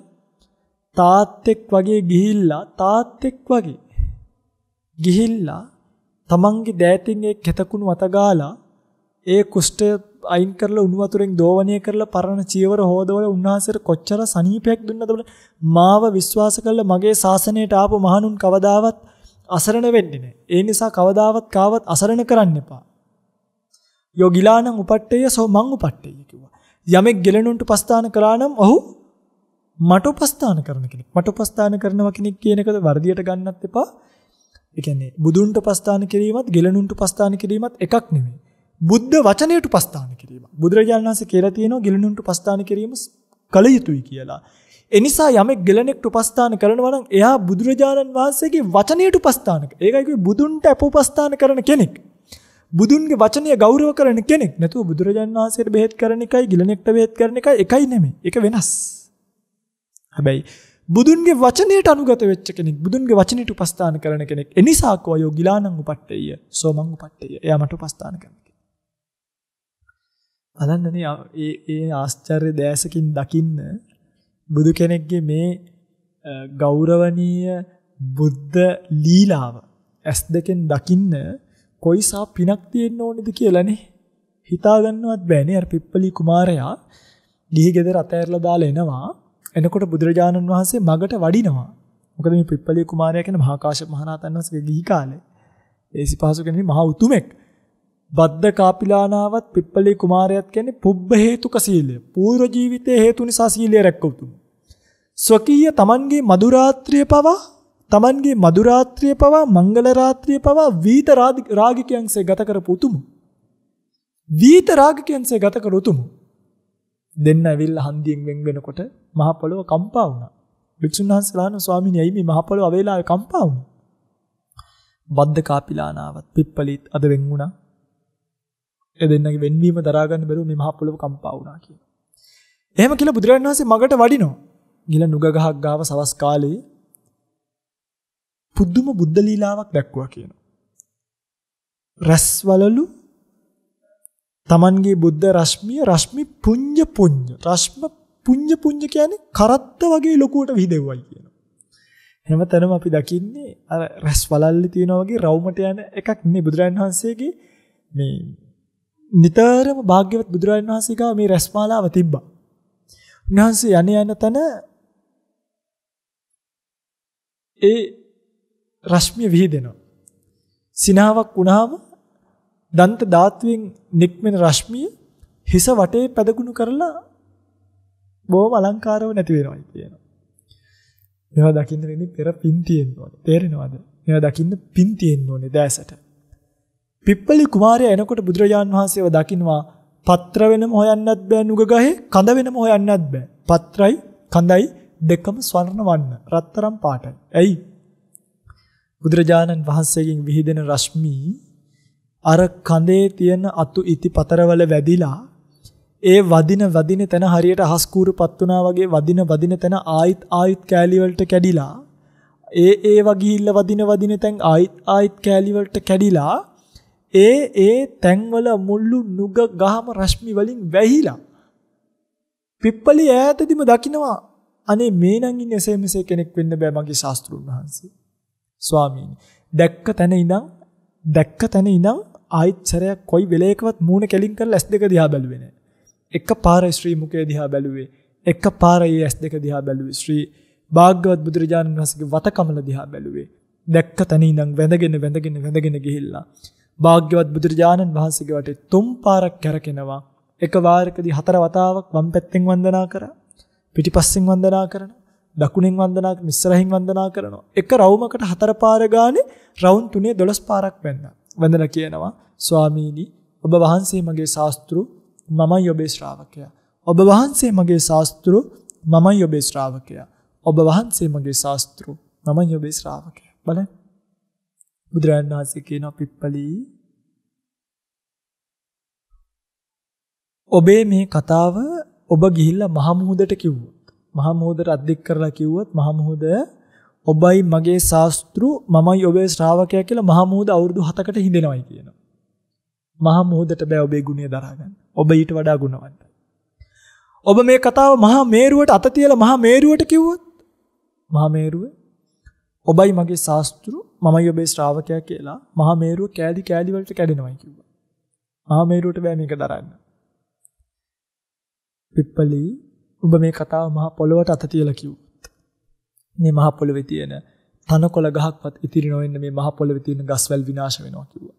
තාත්තෙක් වගේ ගිහිල්ලා තාත්තෙක් වගේ ගිහිල්ලා තමන්ගේ දෑතින් ඒ කෙතකුණු අතගාලා ඒ කුෂ්ඨය අයින් කරලා උණු වතුරෙන් දෝවණය කරලා පරණ චීවර හොදවල උන්වහන්සේට කොච්චර සනීපයක් දුන්නද මාව විශ්වාස කරලා මගේ ශාසනයට ආපු මහණුන් කවදාවත් අසරණ වෙන්නේ නැහැ. ඒ නිසා කවදාවත් කාවත් අසරණ කරන්න එපා. යෝගිලානම් උපට්ඨය සෝ මං උපට්ඨය කිව්වා. යමෙක් ගෙලනුන්ට උපස්ථාන කළා නම් ඔහු මට උපස්ථාන කරන කෙනෙක්. මට උපස්ථාන කරනවා කෙනෙක් කියන එකද වර්ධියට ගන්නත් එපා. ඒ කියන්නේ බුදුන්ට උපස්ථාන කිරීමත් ගෙලනුන්ට උපස්ථාන කිරීමත් එකක් නෙමෙයි. බුද්ධ වචනයට උපස්ථාන කිරීම. බුදුරජාණන් වහන්සේ කියලා තියෙනවා ගිලණුන්ට උපස්ථාන කිරීම කළ යුතුයි කියලා. ඒ නිසා යමෙක් ගිලණෙක්ට උපස්ථාන කරනවා නම් එයා බුදුරජාණන් වහන්සේගේ වචනයට උපස්ථාන කරනවා. ඒකයි කිව්වේ බුදුන්ට අප උපස්ථාන කරන කෙනෙක්. බුදුන්ගේ වචනය ගෞරව කරන කෙනෙක්. නැතුව බුදුරජාණන් වහන්සේට බෙහෙත් කරන එකයි ගිලණෙක්ට බෙහෙත් කරන එකයි එකයි නෙමෙයි. ඒක වෙනස්. හැබැයි බුදුන්ගේ වචනයට අනුගත වෙච්ච කෙනෙක් බුදුන්ගේ වචනයට උපස්ථාන කරන කෙනෙක් එනිසා කෝ යෝගිලානං උපට්ඨේය සෝමං උපට්ඨේය එයා මට උපස්ථාන කරනවා බලන්නනේ ඒ ඒ ආශ්චර්ය දෑසකින් දකින්න බුදු කෙනෙක්ගේ මේ ගෞරවනීය බුද්ධ ලීලාව ඇස් දෙකෙන් දකින්න කොයිසා පිනක් තියෙන්න ඕනේද කියලානේ හිතා ගන්නවත් බෑනේ අර පිප්පලි කුමාරයා ලිහි ගෙදර අතෑරලා දාලා එනවා එනකොට බුදුරජාණන් වහන්සේ මගට වඩිනවා මොකද මේ පිප්පලි කුමාරයා කියන මහාකාශ මහනාතන් වහන්සේගේ ගිහි කාලේ ඒසි පහසු කෙනෙක් මහා උතුමෙක් බද්ද කාපිලානාවත් පිප්පලි කුමාරයාත් කියන්නේ පුබ්බ හේතුක සීලය. පූර්ව ජීවිතයේ හේතු නිසා සීලය රැක්ක උතුම්. ස්වකීය Tamanගේ මధుරාත්‍රිය පවා Tamanගේ මధుරාත්‍රිය පවා මංගල රාත්‍රිය පවා වීත රාගිකයන්සේ ගත කරපු උතුම්. වීත රාගිකයන්සේ ගත කර උතුම්. දෙන්න ඇවිල්ලා හන්දියෙන් වෙන් වෙනකොට මහ පොළොව කම්පා වුණා. වික්ෂුන් වහන්සේලාන ස්වාමීන් වහන්සේ මේ මහ පොළොව අවේලාවේ කම්පා වුණා. බද්ද කාපිලානාවත් පිප්පලිත් අද වෙන් වුණා. ඒ දෙන්නගේ වෙන්වීම දරා ගන්න බැරුව මේ මහ පොළොව කම්පා වුණා කියන. එහෙම කියලා බුදුරජාණන් වහන්සේ මගට වඩිනවා. ගිල නුග ගහක් ගාව සවස් කාලේ පුදුම බුද්ධ ලීලාවක් දැක්වුවා කියනවා. රස්වලලු Tamanගේ බුද්ධ රශ්මිය රශ්මි පුඤ්ඤ පුඤ්ඤ රශ්ම පුඤ්ඤ පුඤ්ඤ කියන්නේ කරත්ත වගේ ලොකුවට විහිදෙව්වයි කියනවා. හැමතැනම අපි දකින්නේ අර රස්වලල්ලි තියනවා වගේ රවුමට යන එකක් නේ බුදුරජාණන් වහන්සේගේ මේ නිතරම භාග්‍යවත් බුදුරජාණන් වහන්සේ ගාව මේ රැස්මාලාව තිබ්බා. උන්වහන්සේ යන යන තැන ඒ රශ්මිය විහිදෙනවා. සිනාවක් වුණාම දන්ත ධාතුවෙන් නික්මෙන රශ්මිය හිස වටේ පැදගුණු කරලා බොහොම අලංකාරව නැති වෙනවා කියනවා. මේවා දකින්න වෙන්නේ පෙර පින් තියෙන්න ඕනේ. තේරෙනවද? මේවා දකින්න පින් තියෙන්න ඕනේ දැසට. පිප්පලි කුමාරයා එනකොට බුදුරජාන් වහන්සේව දකින්නවා පත්‍ර වෙනම හොයන්නත් බෑ නුග ගහේ කඳ වෙනම හොයන්නත් බෑ. පත්‍රයි කඳයි දෙකම ස්වර්ණ වන්න රත්තරම් පාටයි. ඇයි? බුදුරජාණන් වහන්සේගෙන් විහිදෙන රශ්මි අර කඳේ තියෙන අතු ඉති පතරවල වැදිලා ඒ වදින වදින තැන හරියට අහස් කූරුපත් වුණා වගේ වදින වදින තැන ආයිත් ආයිත් කෑලි වලට කැඩිලා ඒ ඒ වගිහිල්ල වදින වදින තැන් ආයිත් ආයිත් කෑලි වලට කැඩිලා ඒ ඒ තැන්වල මුල්ලු නුග ගහම රශ්මි වලින් වැහිලා පිප්පලි ඈතදිම දකිනවා අනේ මේ නම් ඉන්නේ එසේ මෙසේ කෙනෙක් වෙන්න බෑ මගේ ශාස්ත්‍රුන් වහන්සේ ස්වාමීනි දැක්ක තැන ඉඳන් දැක්ක තැන ඉඳන් ආයිත්තරයක් කොයි වෙලේකවත් මූණ කෙලින් කරලා S2 දිහා බැලුවේ නෑ එක පාරයි ශ්‍රී මුකේ දිහා බැලුවේ එක පාරයි S2 දිහා බැලුවේ ශ්‍රී භාග්‍යවත් බුදුරජාණන් වහන්සේගේ වතකමල දිහා බැලුවේ දැක්ක තැන ඉඳන් වැඳගෙන වැඳගෙන වැඳගෙන ගිහිල්ලා භාග්‍යවත් බුදුරජාණන් වහන්සේගේ වටේ තුන් පාරක් කැරකෙනවා. එක වාරකදී හතර වතාවක් වම් පැත්තෙන් වන්දනා කරා. පිටිපස්සෙන් වන්දනා කරනවා. දකුණෙන් වන්දනා මිස්සරහින් වන්දනා කරනවා. එක රවුමකට හතර පාර ගානේ රවුම් තුනේ 12 පාරක් වැන්දා. වැඳලා කියනවා ස්වාමීනි ඔබ වහන්සේ මගේ ශාස්ත්‍රු මමයි ඔබේ ශ්‍රාවකයා. ඔබ වහන්සේ මගේ ශාස්ත්‍රු මමයි ඔබේ ශ්‍රාවකයා. ඔබ වහන්සේ මගේ ශාස්ත්‍රු මමයි ඔබේ ශ්‍රාවකයා. බලන්න බුදුරජාණන් වහන්සේ කියනවා පිප්පලී ඔබේ මේ කතාව ඔබ ගිහිල්ලා මහ මුහුදට කිව්වොත් මහ මුහුදට අද්දික් කරලා කිව්වොත් මහ මුහුද ඔබයි මගේ ශාස්ත්‍රු මමයි ඔබේ ශ්‍රාවකයා කියලා මහ මුහුද අවුරුදු 7කට හිඳෙනවයි කියනවා. මහ මුහුදට බෑ ඔබේ ගුණය දරා ගන්න. ඔබ ඊට වඩා ගුණවන්තයි. ඔබ මේ කතාව මහා මේරුවට අත තියලා මහා මේරුවට කිව්වොත් මහා මේරුවේ ඔබයි මගේ ශාස්ත්‍රු මමයි ඔබේ ශ්‍රාවකයා කියලා මහා මේරුව කෑලි කෑලි වලට කැඩෙනවයි කිව්වා. මහා මේරුවට බෑ මේක දරන්න. පිප්පලි ඔබ මේ කතාව මහා පොළොවට අත තියලා කිව්වොත් මේ මහා පොළොවේ තියෙන තනකොළ ගහක්වත් ඉතිරි නොවෙන්න මේ මහා පොළොවේ තියෙන ගස්වැල් විනාශ වෙනවා කිව්වා.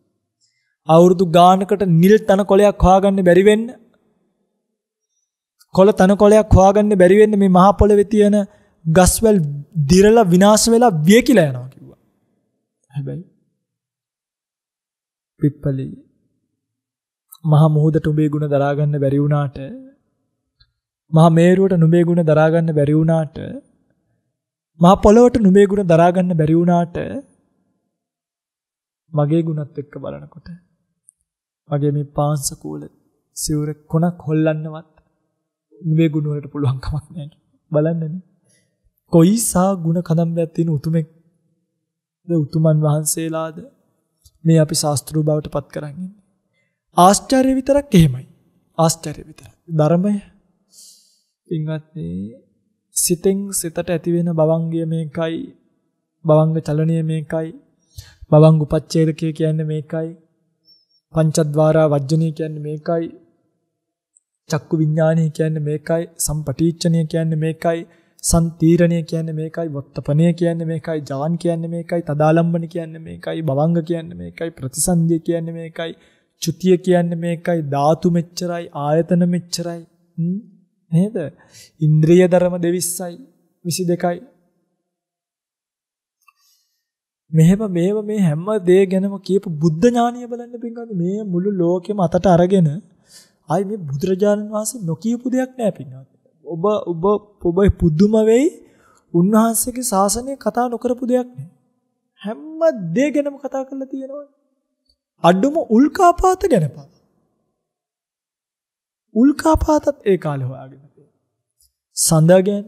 අවුරුදු ගානකට නිල් තනකොළයක් හොයාගන්න බැරි වෙන්න කොළ තනකොළයක් හොයාගන්න බැරි වෙන්න මේ මහා පොළොවේ තියෙන ගස්වැල් දිරල විනාශ වෙලා විය කියලා යනවා කිව්වා. හැබැයි පිප්පලි මහා මුහුදට උඹේ ගුණ දරාගන්න බැරි වුණාට මහා මේරුවට නුඹේ ගුණ දරාගන්න බැරි වුණාට මහා පොළොවට නුඹේ ගුණ දරාගන්න බැරි වුණාට මගේ ගුණත් එක්ක බලනකොට මගේ මේ පාංශකූල සිවුර කොනක් හොල්ලන්නවත් නුඹේ ගුණ වලට පුළුවන් කමක් නැහැ බලන්නනේ කොයිසා ಗುಣ කදම්බයක් තියෙන උතුමෙක් ද උතුමන් වහන්සේලාද මේ අපි ශාස්ත්‍රූ බවට පත් කරන්නේ. ආශ්චර්ය විතරක් එහෙමයි. ආශ්චර්ය විතරක්. ධර්මය පින්වත්නි සිතෙන් සිතට ඇති වෙන බවංගය මේකයි බවංග චලනය මේකයි බවංග උපච්ඡේදකය කියන්නේ මේකයි පංචද්වාරා වජ්ජනීය කියන්නේ මේකයි චක්කු විඥානය කියන්නේ මේකයි සම්පටිච්ඡනය කියන්නේ මේකයි සම්තිරණය කියන්නේ මේකයි වත්තපණය කියන්නේ මේකයි ජාන් කියන්නේ මේකයි තදාලම්බන කියන්නේ මේකයි බවංග කියන්නේ මේකයි ප්‍රතිසන්දිය කියන්නේ මේකයි චුතිය කියන්නේ මේකයි ධාතු මෙච්චරයි ආයතන මෙච්චරයි නේද ඉන්ද්‍රිය ධර්ම 20යි 22යි මෙහෙම මේව මේ හැම දේ ගැනම කියපු බුද්ධ ඥානිය බලන්න පින්වත්නි මේ මුළු ලෝකෙම අතට අරගෙන ආයි මේ බුදුරජාණන් වහන්සේ නොකියපු දෙයක් නෑ පින්වත්නි ඔබ ඔබ ඔබ පුදුම වෙයි උන්වහන්සේගේ ශාසනය කතා නොකරපු දෙයක් නෑ. හැම දෙයක් ගැනම කතා කරලා තියෙනවා. අඩුම උල්කාපාත ගැන පාත. උල්කාපාතත් ඒ කාලේ හොයාගෙන තියෙනවා. සඳ ගැන,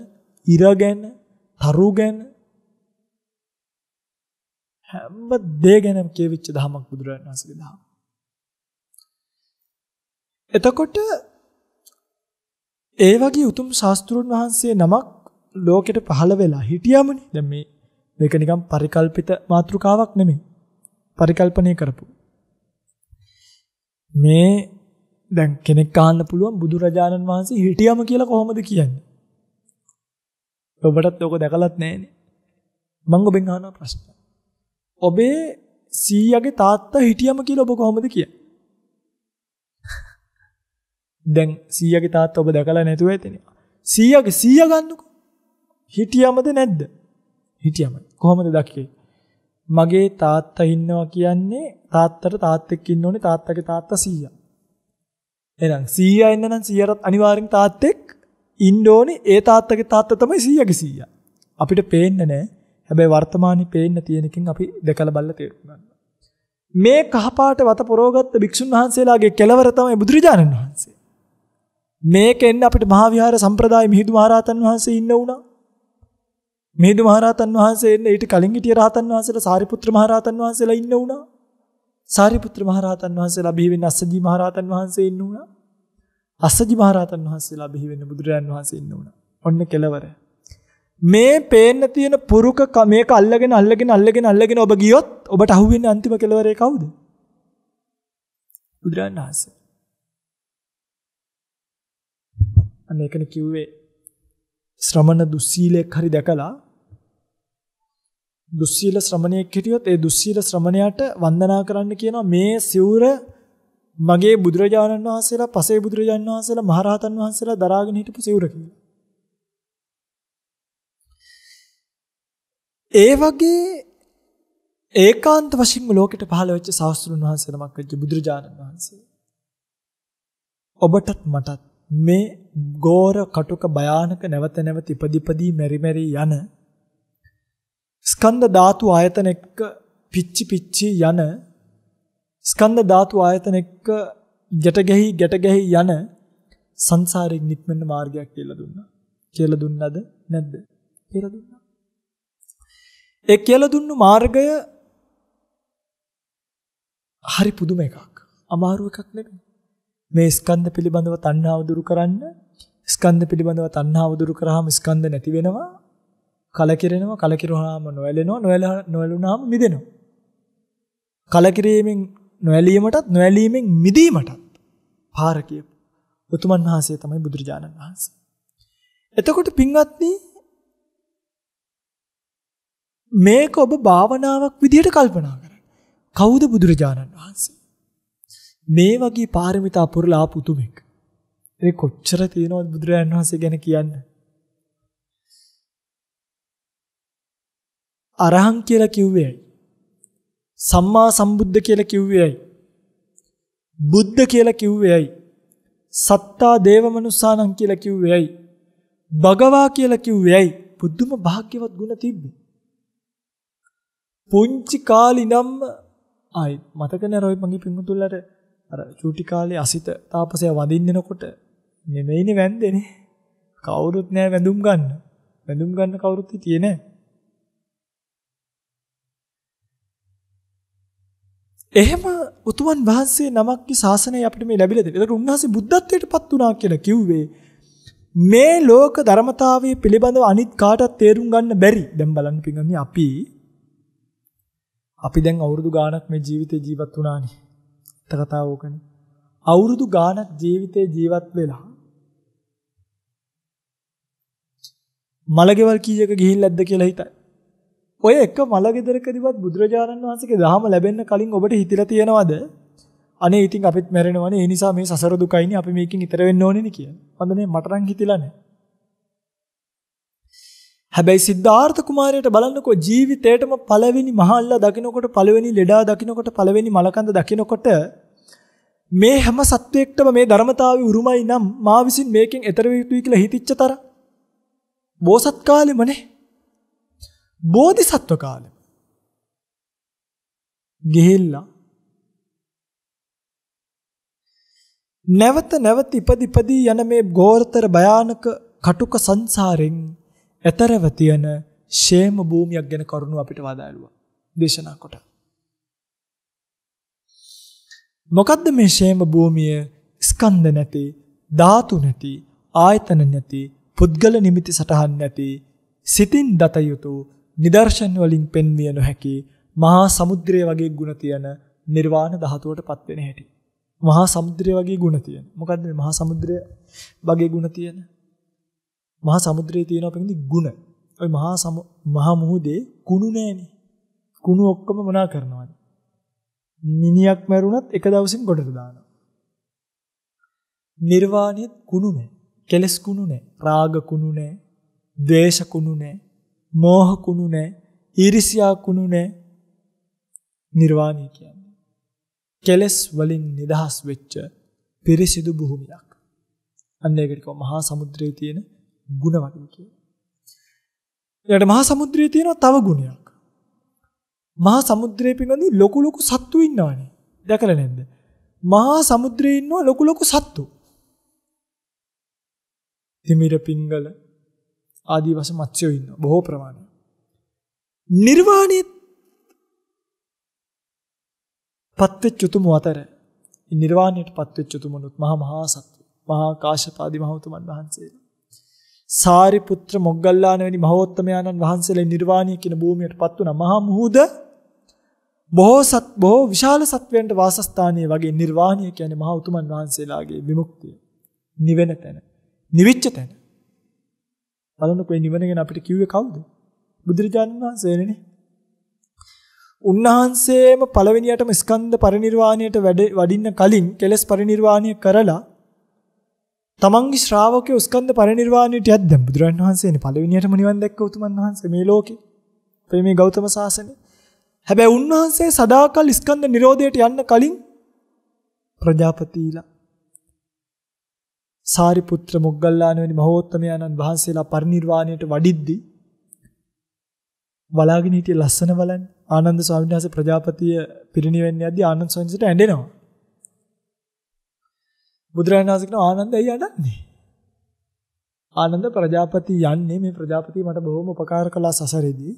ඉර ගැන, තරු ගැන හැම දෙයක් ගැනම කියවිච්ච ධමයක් බුදුරජාණන් වහන්සේගේ ධම. එතකොට ඒ වගේ උතුම් ශාස්ත්‍රඥ වහන්සේ නමක් ලෝකෙට පහළ වෙලා හිටියාමනේ. දැන් මේ මේක නිකම් පරිකල්පිත මාතෘකාවක් නෙමෙයි. පරිකල්පනය කරපු. මේ දැන් කෙනෙක් අහන්න පුළුවන් බුදුරජාණන් වහන්සේ හිටියම කියලා කොහොමද කියන්නේ? ඔබටත් ඕක දැකලත් නැහනේ. මම ඔබෙන් අහන ප්‍රශ්න. ඔබේ සීයාගේ තාත්තා හිටියම කියලා ඔබ කොහොමද කියන්නේ? දැන් 100ගේ තාත්තා ඔබ දැකලා නැතුව ඇතිනේ. 100ගේ 100 ගන්නකෝ. හිටියමද නැද්ද? හිටියමයි. කොහොමද දැක්කේ? මගේ තාත්තා ඉන්නවා කියන්නේ තාත්තට තාත්තෙක් ඉන්න ඕනේ තාත්තගේ තාත්තා 100. එහෙනම් 100 ඉන්න නම් 100ටත් අනිවාර්යෙන් තාත්තෙක් ඉන්න ඕනේ ඒ තාත්තගේ තාත්තා තමයි 100ගේ 100. අපිට පේන්නේ නැහැ. හැබැයි වර්තමානයේ පේන්න තියෙන එකෙන් අපි දැකලා බලලා තේරුම් ගන්නවා. මේ කහපාට වත පොරෝගත්ත භික්ෂුන් වහන්සේලාගේ කෙලවර තමයි බුදුරජාණන් වහන්සේ. මේකෙන් අපිට මහා විහාර සම්ප්‍රදාය මිහිඳු මහරහතන් වහන්සේ ඉන්න වුණා. මිහිඳු මහරහතන් වහන්සේ එන්න ඊට කලින් හිටිය රහතන් වහන්සේලා සාරිපුත්‍ර මහරහතන් වහන්සේලා ඉන්න වුණා. සාරිපුත්‍ර මහරහතන් වහන්සේලා බිහි වෙන්න අස්සජී මහරහතන් වහන්සේ ඉන්න වුණා. අස්සජී මහරහතන් වහන්සේලා බිහි වෙන්න බුදුරජාන් වහන්සේ ඉන්න වුණා. ඔන්න කෙලවර. මේ පේන්න තියෙන පුරුක මේක අල්ලගෙන අල්ලගෙන අල්ලගෙන අල්ලගෙන ඔබ ගියොත් ඔබට අහුවෙන්නේ අන්තිම කෙලවරේ කවුද? බුදුරජාන් වහන්සේ. අන්න ඒකනේ කිව්වේ ශ්‍රමණ දුස්සීලයක් හරි දැකලා දුස්සීල ශ්‍රමණයෙක් හිටියොත් ඒ දුස්සීල ශ්‍රමණයාට වන්දනා කරන්න කියනවා මේ සිවුර මගේ බුදුරජාණන් වහන්සේලා පසේ බුදුරජාණන් වහන්සේලා මහරහතන් වහන්සේලා දරාගෙන හිටපු සිවුර කියලා. ඒ වගේ ඒකාන්ත වශයෙන්ම ලෝකෙට පහළ වෙච්ච සාස්ත්‍රුන් වහන්සේලමක් වෙච්ච බුදුරජාණන් වහන්සේ ඔබටත් මටත් මේ ගෝර කටුක භයානක නැවත නැවත ඉපදිපදී මෙරි මෙරි යන ස්කන්ධ ධාතු ආයතන එක්ක පිච්චි පිච්චි යන ස්කන්ධ ධාතු ආයතන එක්ක ගැට ගැහි ගැට ගැහි යන සංසාරයෙන් නික්මෙන්න මාර්ගයක් කියලා දුන්නා. කියලා දුන්නද නැද්ද? කියලා දුන්නා. ඒ කියලා දුන්නු මාර්ගය හරි පුදුම එකක්. අමාරු එකක් නෙමෙයි. මේ ස්කන්ධ පිළිබඳව තණ්හාව දුරු කරන්න ස්කන්ධ පිළිබඳව තණ්හාව දුරු කරාම ස්කන්ධ නැති වෙනවා කලකිරෙනවා කලකිරුණාම නොඇලෙනවා නොඇලුණාම මිදෙනවා කලකිරීමෙන් නොඇලීමටත් නොඇලීමෙන් මිදීමටත් පාර කියපු උතුමන් වහන්සේ තමයි බුදුරජාණන් වහන්සේ එතකොට පින්වත්නි මේක ඔබ භාවනාවක් විදිහට කල්පනා කරන්න කවුද බුදුරජාණන් වහන්සේ මේ වගේ පාරමිතා පුරලා ආපු උතුමෙක් ඒ කොච්චර තියෙනවද බුදුරජාණන් වහන්සේ ගැන කියන්න? අරහං කියලා කිව්වේයි. සම්මා සම්බුද්ධ කියලා කිව්වේයි. බුද්ධ කියලා කිව්වේයි. සත්තා දේවමනුස්සානම් කියලා කිව්වේයි. භගවා කියලා කිව්වේයි. බුදුම භාග්‍යවත් ගුණ තිබ්බේ. පුංචි කාලේ ඉඳන්ම ආයි මතක නැහැ රොයි මගේ පින්තුලට අර චූටි කාලේ අසිත තාපසයා වඳින්නනකොට නෙමෙයිනේ වැන්දේනේ. කවුරුත් නෑ වැඳුම් ගන්න. වැඳුම් ගන්න කවුරුත් හිටියේ නෑ. එහෙම උතුමන් වහන්සේ නමක්ගේ ශාසනය අපිට මේ ලැබිලා දෙන්නේ. ඒතර උන්වහන්සේ බුද්ධත්වයටපත් වුණා කියලා කිව්වේ මේ ලෝක ධර්මතාවයේ පිළිබඳව අනිත් කාටත් තේරුම් ගන්න බැරි. දැන් බලන්න පින්ගන්නේ අපි අපි දැන් අවුරුදු ගාණක් මේ ජීවිතේ ජීවත් වුණානේ. අත කතාව ඕකනේ. අවුරුදු ගාණක් ජීවිතේ ජීවත් වෙලා මලගෙවල් කීයක ගිහිල්ලා ඇද්ද කියලා හිතයි. ඔය එක මලගෙදරකදීවත් බුදුරජාණන් වහන්සේගේ දහම ලැබෙන්න කලින් ඔබට හිතලා තියෙනවද? අනේ ඉතින් අපිත් මැරෙනවනේ ඒ නිසා මේ සසර දුකයිනේ අපි මේකෙන් ඈතර වෙන්න ඕනේනේ කියලා. මන්ද මේ මට නම් හිතිලා නැහැ. හැබැයි සිද්ධාර්ථ කුමාරයට බලන්නකෝ ජීවිතේටම පළවෙනි මහල්ලා දකින්නකොට පළවෙනි ලෙඩා දකින්නකොට පළවෙනි මලකඳ දකින්නකොට මේ හැම සත්වයකටම මේ ධර්මතාවය උරුමයි නම් මා විසින් මේකෙන් ඈතර වෙ යුතුයි කියලා හිතිච්ච තරම් බෝසත් කාලෙමනේ. බෝධිසත්ව කාලෙම. ගිහිල්ලා නැවත නැවත ඉපදිපදී යන මේ ගෝරතර භයානක කටුක සංසාරෙන් එතරව තියෙන ෂේම භූමියක් ගැන කරුණු අපිට වදාළුවා දේශනා කොට. මොකද්ද මේ ෂේම භූමිය? ස්කන්ධ නැති, ධාතු නැති, ආයතන නැති, පුද්ගල නිමිති සටහන් නැති සිතින් දත යුතු නිදර්ශන වලින් පෙන්විය නොහැකි මහා සමුද්‍රය වගේ ගුණ තියෙන නිර්වාණ ධාතුවටපත් වෙන හැටි. මහා සමුද්‍රය වගේ ගුණ තියෙන. මොකද්ද මේ මහා සමුද්‍රය වගේ ගුණ තියෙන? මහා සමුද්‍රයේ තියෙනවා පෙන්නේ ගුණ. ওই මහා සම මහා මුහුදේ කුණු නෑනේ. කුණු ඔක්කොම මොනා කරනවද? මිනියක් මැරුණත් එක දවසින් ගොඩට දානවා. නිර්වාණයත් කුණු නෑ. කෙලස් කුණු නැහැ. රාග කුණු නැහැ. ද්වේෂ කුණු නැහැ. මෝහ කුණු නැහැ. ඊර්ෂ්‍යා කුණු නැහැ. නිර්වාණය කියන්නේ. කෙලස් වලින් නිදහස් වෙච්ච පිරිසිදු භූමියක්. අන්න ඒකට කියව මහා සමුද්‍රයේ තියෙන ಗುಣ වගේ කියලා. ඊට මහා සමුද්‍රයේ තියෙනවා තව ගුණයක්. මහා සමුද්‍රයේ පිඟඳි ලොකු ලොකු සත්තු ඉන්නවනේ. දැකලා නැද්ද? මහා සමුද්‍රයේ ඉන්නවා ලොකු ලොකු සත්තු. තිමිර පිංගල ආදී වශයෙන් මත්ස්‍යෝ ඉන්නවා බොහෝ ප්‍රමාණයක්. නිර්වාණය පත්වෙච්ච උතුමෝ අතර නිර්වාණයට පත්වෙච්ච උතුමනුත් මහා මහා සත්ව මහා කාශ්‍යපාදී මහෞතුමන් වහන්සේලා. සාරිපුත්‍ර මොග්ගල්ලාන වැනි මහෞත්තමයන්න් වහන්සේලා නිර්වාණය කියන භූමියටපත් වුණා. මහා මුහුද බොහෝ සත් බොහෝ විශාල සත්වයන්ට වාසස්ථානීය වගේ නිර්වාණය කියන්නේ මහා උතුමන් වහන්සේලාගේ විමුක්තිය නිවෙන තැන. නිවිච්ච තැන. බලන්නකො මේ නිවන ගැන අපිට කිව්වේ කවුද? බුදුරජාණන් වහන්සේනේ. උන්වහන්සේම පළවෙනියටම ස්කන්ධ පරිණිරවාණයට වඩින්න කලින් කෙලස් පරිණිරවාණය කරලා තමන්ගේ ශ්‍රාවකයෝ ස්කන්ධ පරිණිරවාණයට යද්දම් බුදුරජාණන් වහන්සේනේ පළවෙනියටම නිවන් දැක්ක උතුමන් වහන්සේ මේ ලෝකේ. මේ ගෞතම සාසනේ. හැබැයි උන්වහන්සේ සදාකල් ස්කන්ධ නිරෝධයට යන්න කලින් ප්‍රජාපතිලා සාරිපුත්‍ර මොග්ගල්ලාන වැනි මහෝත්තමයන්න් වහන්සේලා පරිණිරවාණයට වඩිද්දී බලාගෙන හිටිය ලස්සන බලන්න ආනන්ද ස්වාමීන් වහන්සේ ප්‍රජාපතිය පිරිණිවෙන්න යද්දී ආනන්ද ස්වාමීන් වහන්සේට ඇඬෙනවා. බුදුරජාණන් වහන්සේ කියනවා ආනන්ද ඇයි අඬන්නේ? ආනන්ද ප්‍රජාපති යන්නේ මේ ප්‍රජාපති මට බොහොම උපකාර කළා සසරේදී.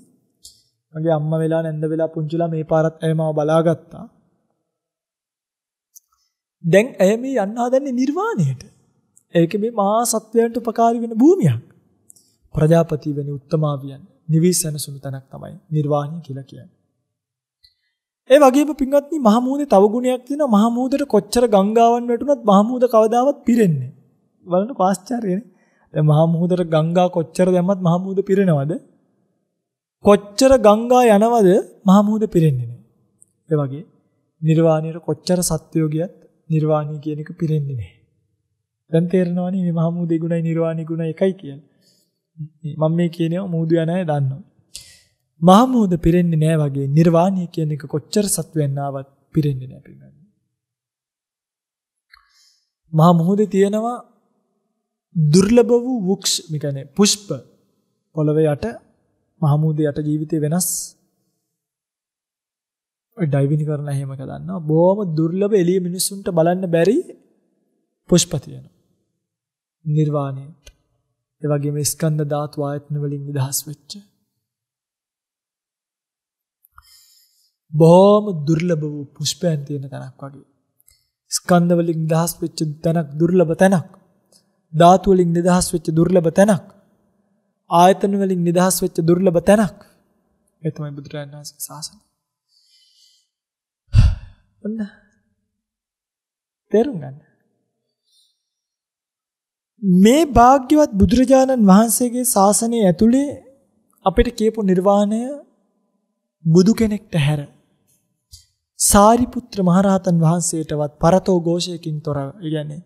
මගේ අම්මා වෙලා නැන්ද වෙලා පුංචිලා මේ පාරත් ඇය මාව බලාගත්තා. දැන් ඇය මේ යන්න හදන්නේ නිර්වාණයට. ඒක මේ මහා සත්වයන්ට උපකාරී වෙන භූමියක්. ප්‍රජාපති වෙන උත්තමාවියන් නිවිසනසුණු තැනක් තමයි නිර්වාණය කියලා කියන්නේ. ඒ වගේම පින්වත්නි මහමූදේ තව ගුණයක් තියෙනවා මහමූදට කොච්චර ගංගාවන් වැටුණත් මහමූද කවදාවත් පිරෙන්නේ. බලන්න පාස්චාර්යනේ. දැන් මහමූදට ගංගා කොච්චර දැම්මත් මහමූද පිරෙනවද? කොච්චර ගංගා යනවද මහමූද පිරෙන්නේ නැහැ. ඒ වගේ නිර්වාණයට කොච්චර සත්‍යෝගියත් නිර්වාණී කියන එක පිරෙන්නේ නැහැ. දැන් තේරෙනවානේ මේ මහා මූදේ ගුණයි නිර්වාණී ගුණ එකයි කියලා. මම මේ කියනවා මූදු යන අය දන්නවා. මහා මූද පිරෙන්නේ නැහැ වගේ නිර්වාණී කියන එක කොච්චර සත්වෙන් ආවත් පිරෙන්නේ නැහැ පිළිගන්න. මහා මූදේ තියෙනවා දුර්ලභ වූ වුක්ස් මිකනේ පුෂ්ප පොළවේ යට මහා මූදේ යට ජීවිතේ වෙනස් ඔය ඩයිවින් කරන හැම එක දන්නවා බොහොම දුර්ලභ එළිය මිනිස්සුන්ට බලන්න බැරි පුෂ්ප තියෙනවා නිර්වාණය. ඒ වගේම ස්කන්ධ ධාතු ආයතන වලින් නිදහස් වෙච්ච බොහොම දුර්ලභ වූ පුෂ්පයන් තියෙන තැනක් වගේ. ස්කන්ධ වලින් නිදහස් වෙච්ච තැනක් දුර්ලභ තැනක්. ධාතු වලින් නිදහස් වෙච්ච දුර්ලභ තැනක්. ආයතන වලින් නිදහස් වෙච්ච දුර්ලභ තැනක්. ඒ තමයි බුදුරජාණන් වහන්සේගේ ශාසනය. ඔන්න. තේරුම් ගන්න. මේ භාග්‍යවත් බුදුරජාණන් වහන්සේගේ ශාසනය ඇතුලේ අපිට කියපු නිර්වාණය බුදු කෙනෙක්ට හැර සාරිපුත්‍ර මහරහතන් වහන්සේටවත් පරතෝ ഘോഷයකින් තොර කියන්නේ